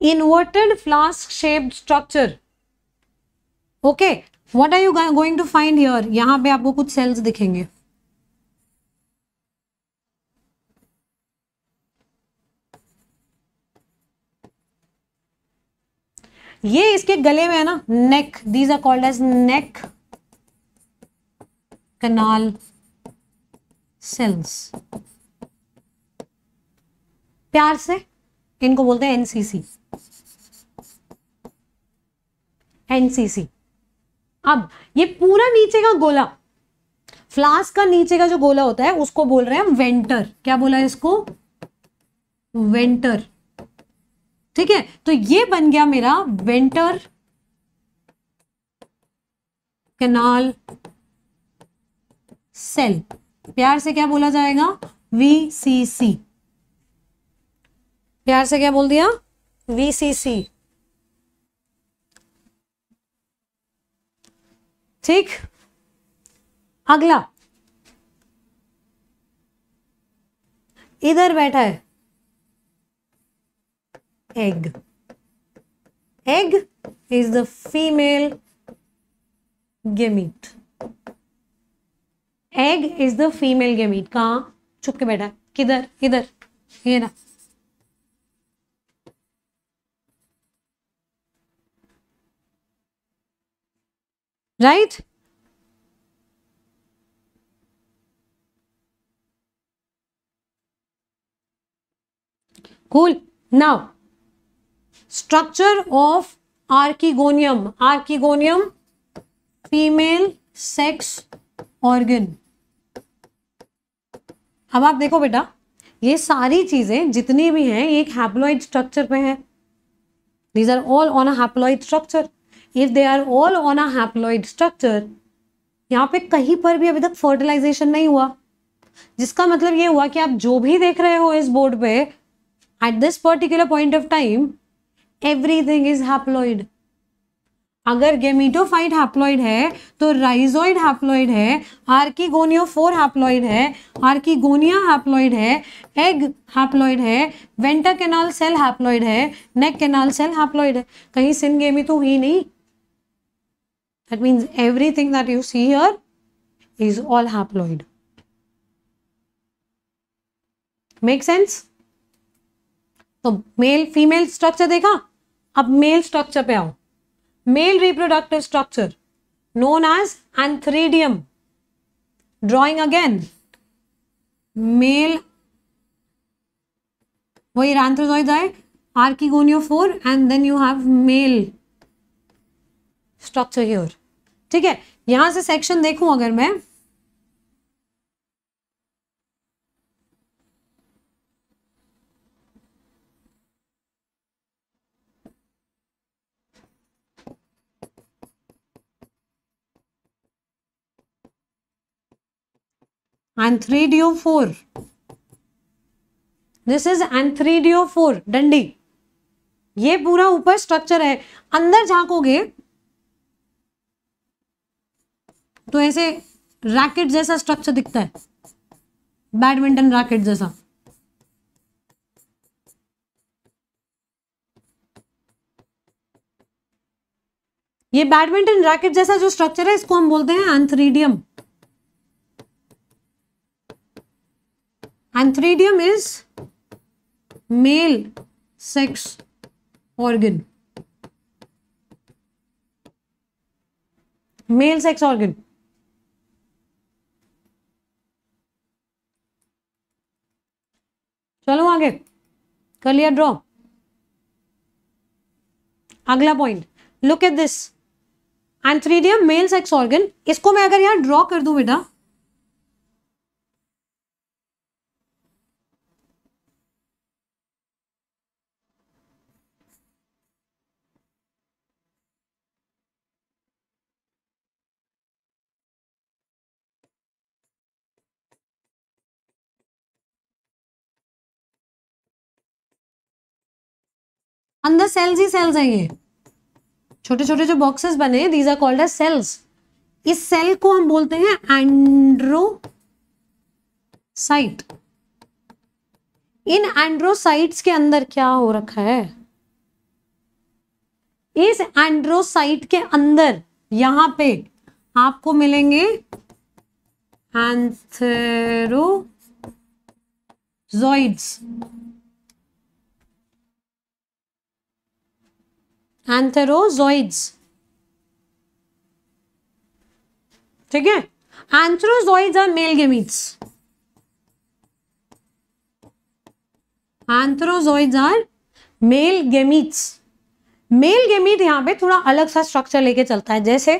inverted flask shaped structure okay what are you going to find here yahan pe aapko kuch cells dikhenge ये इसके गले में है ना neck these are called as neck canal cells प्यार से इनको बोलते हैं एनसीसी एनसीसी अब ये पूरा नीचे का गोला फ्लास्क का नीचे का जो गोला होता है उसको बोल रहे हैं वेंटर क्या बोला है इसको वेंटर ठीक है तो ये बन गया मेरा वेंटर कैनाल सेल प्यार से क्या बोला जाएगा वीसीसी प्यार से क्या बोल दिया वीसीसी ठीक अगला इधर बैठा है egg egg is the female gamete egg is the female gamete कहा चुप के बैठा है किधर इधर ये ना right cool now structure of archegonium archegonium female sex organ अब आप देखो बेटा ये सारी चीजें जितनी भी हैं ये एक हैप्लॉइड स्ट्रक्चर पे हैं these are all on a haploid structure if they are all on a haploid structure यहाँ पे कहीं पर भी अभी तक फर्टिलाइजेशन नहीं हुआ जिसका मतलब ये हुआ कि आप जो भी देख रहे हो इस बोर्ड पे at this particular point of time everything is haploid अगर गेमीटोफाइट हैप्लॉइड है तो राइजोइड हैप्लॉइड है फोर हैप्लॉइड है आर्कीगोनिया हैप्लॉइड है एग हैप्लॉइड है वेंटर कैनाल सेल हैप्लॉइड है नेक कैनाल सेल हैप्लॉइड है कहीं गेमी तो हुई नहीं That means everything that you see here is all haploid. Make sense? So male, female structure. देखा अब male structure. पे Male reproductive structure known as anthridium. Drawing again, male वही anthrozoids है archegonophore and then you have male structure here. ठीक है यहां से section देखूं अगर मैं दिस इज एंथ्रीडियो फोर डंडी ये पूरा ऊपर स्ट्रक्चर है अंदर झांकोगे तो ऐसे रैकेट जैसा स्ट्रक्चर दिखता है बैडमिंटन रैकेट जैसा ये बैडमिंटन रैकेट जैसा जो स्ट्रक्चर है इसको हम बोलते हैं antheridium antheridium is male sex organ male sex organ चलो आगे कर लिया ड्रॉ अगला point look at this antheridium male sex organ इसको मैं अगर यहां ड्रॉ कर दू बेटा अंदर सेल्स ही सेल्स हैं ये छोटे छोटे जो बॉक्सेस बने हैं these are called as cells इस सेल को हम बोलते हैं एंड्रोसाइट इन एंड्रोसाइट्स के अंदर क्या हो रखा है इस एंड्रोसाइट के अंदर यहां पे आपको मिलेंगे एंथेरोजॉइड्स एंथेरोजोइड्स ठीक है antherozoids are male gametes antherozoids are male gametes male gamete यहां पे थोड़ा अलग सा स्ट्रक्चर लेके चलता है जैसे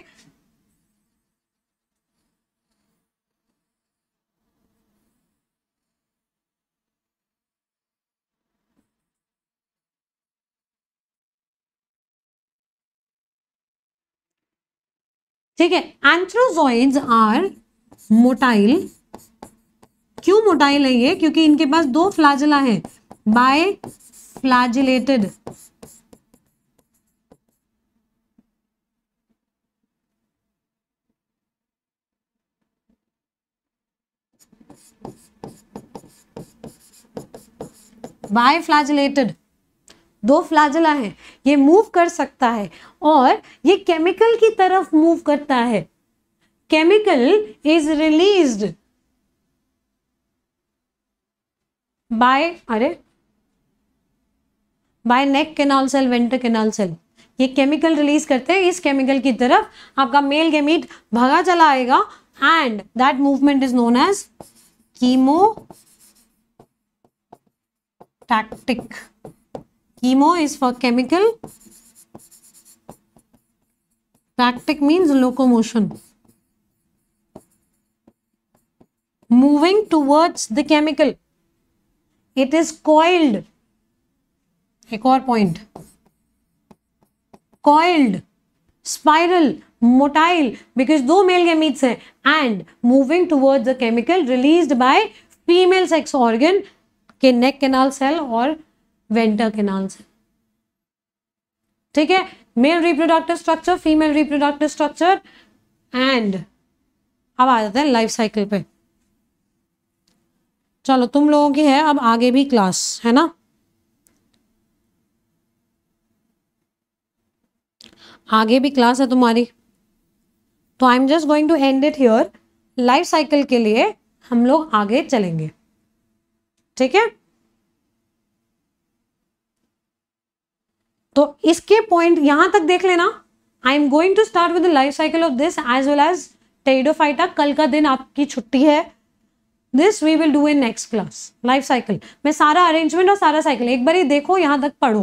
ठीक है एंथ्रोजॉइड आर मोटाइल क्यों मोटाइल है ये क्योंकि इनके पास दो फ्लाजिला है बाय फ्लाजिलेटेड बाय फ्लाजिलेटेड दो फ्लाजला हैं ये मूव कर सकता है और ये केमिकल की तरफ मूव करता है केमिकल इज रिलीज्ड बाय अरे by neck canal cell venter canal cell ये केमिकल रिलीज करते हैं इस केमिकल की तरफ आपका मेल गेमीट भगा चला आएगा and that movement is known as chemotactic Chemo is for chemical. Tactic means locomotion. Moving towards the chemical. It is coiled. एक और point coiled, spiral, motile because दो male gametes हैं and moving towards the chemical released by female sex organ के neck canal cell और venter canal से ठीक है male reproductive structure female reproductive structure and अब आ जाते हैं लाइफ साइकिल पे चलो तुम लोगों की है अब आगे भी क्लास है ना आगे भी क्लास है तुम्हारी तो I am just going to end it here life cycle के लिए हम लोग आगे चलेंगे ठीक है तो इसके पॉइंट यहां तक देख लेना I am going to start with life cycle of this as well as pteridophyta कल का दिन आपकी छुट्टी है this we will do in next class life cycle मैं सारा अरेंजमेंट और सारा साइकिल एक बार ही देखो यहां तक पढ़ो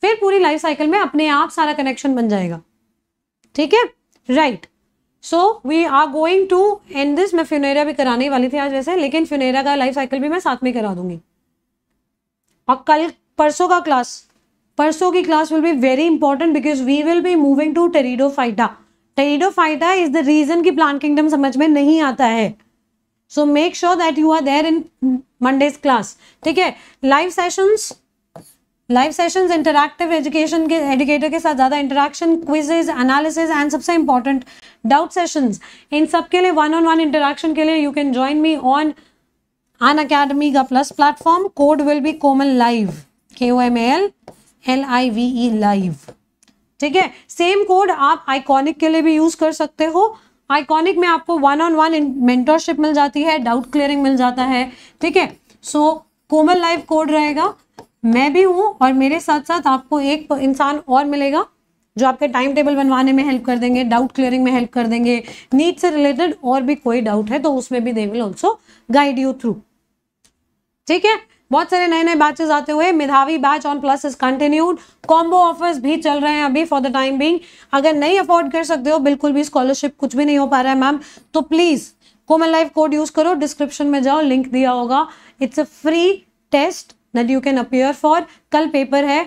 फिर पूरी लाइफ साइकिल में अपने आप सारा कनेक्शन बन जाएगा ठीक है right so we are going to end this मैं फ्यूनेरा भी कराने वाली थी आज वैसे लेकिन फ्यूनेरा का लाइफ साइकिल भी मैं साथ में करा दूंगी और कल परसों का क्लास परसों की class will be very important because we will be moving to phyta pteridophyta is the reason की प्लांट किंगडम समझ में नहीं आता है so make sure that you are there in Monday's class ठीक है live sessions live sessions interactive education के educator के साथ ज़्यादा इंटरेक्शन क्विजेज एनालिसिस एंड सबसे इंपॉर्टेंट डाउट सेशंस इन सब के लिए वन ऑन वन इंटरेक्शन के लिए you can join me on Unacademy का plus platform code will be Komal live K O M L L I V E live ठीक है सेम कोड आप आइकॉनिक के लिए भी यूज कर सकते हो आइकॉनिक में आपको वन ऑन वन मेंटरशिप मिल जाती है डाउट क्लियरिंग मिल जाता है ठीक है सो कोमल लाइव कोड रहेगा मैं भी हूँ और मेरे साथ साथ आपको एक इंसान और मिलेगा जो आपके टाइम टेबल बनवाने में हेल्प कर देंगे डाउट क्लियरिंग में हेल्प कर देंगे नीट से रिलेटेड और भी कोई डाउट है तो उसमें भी they will also guide you through ठीक है बहुत सारे नए नए बैचेस आते हुए Medhavi batch on plus is continued combo offers भी चल रहे हैं अभी फॉर द टाइम बिंग अगर नहीं अफोर्ड कर सकते हो बिल्कुल भी स्कॉलरशिप कुछ भी नहीं हो पा रहा है मैम तो please Komal live code use करो डिस्क्रिप्शन में जाओ लिंक दिया होगा it's a free test that you can appear for कल पेपर है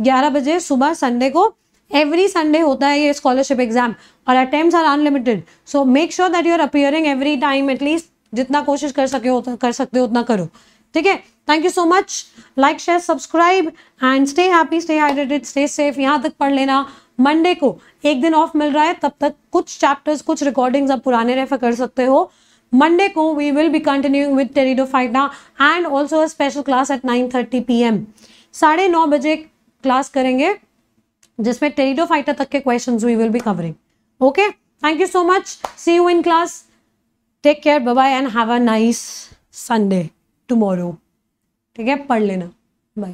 ग्यारह बजे सुबह संडे को एवरी संडे होता है ये स्कॉलरशिप एग्जाम और attempt are unlimited so make sure that you are appearing every time at least जितना कोशिश कर सके कर सकते हो उतना करो ठीक है thank you so much like share subscribe and stay happy stay hydrated stay safe यहाँ तक पढ़ लेना मंडे को एक दिन ऑफ मिल रहा है तब तक कुछ चैप्टर्स कुछ रिकॉर्डिंग्स आप पुराने रेफर कर सकते हो मंडे को we will be continuing with pteridophyta and also a special class at nine thirty P M साढ़े नौ बजे क्लास करेंगे जिसमें टेरिडो फाइटा तक के question we will be covering okay thank you so much see you in class take care bye and have a nice Sunday tomorrow ठीक है पढ़ लेना बाय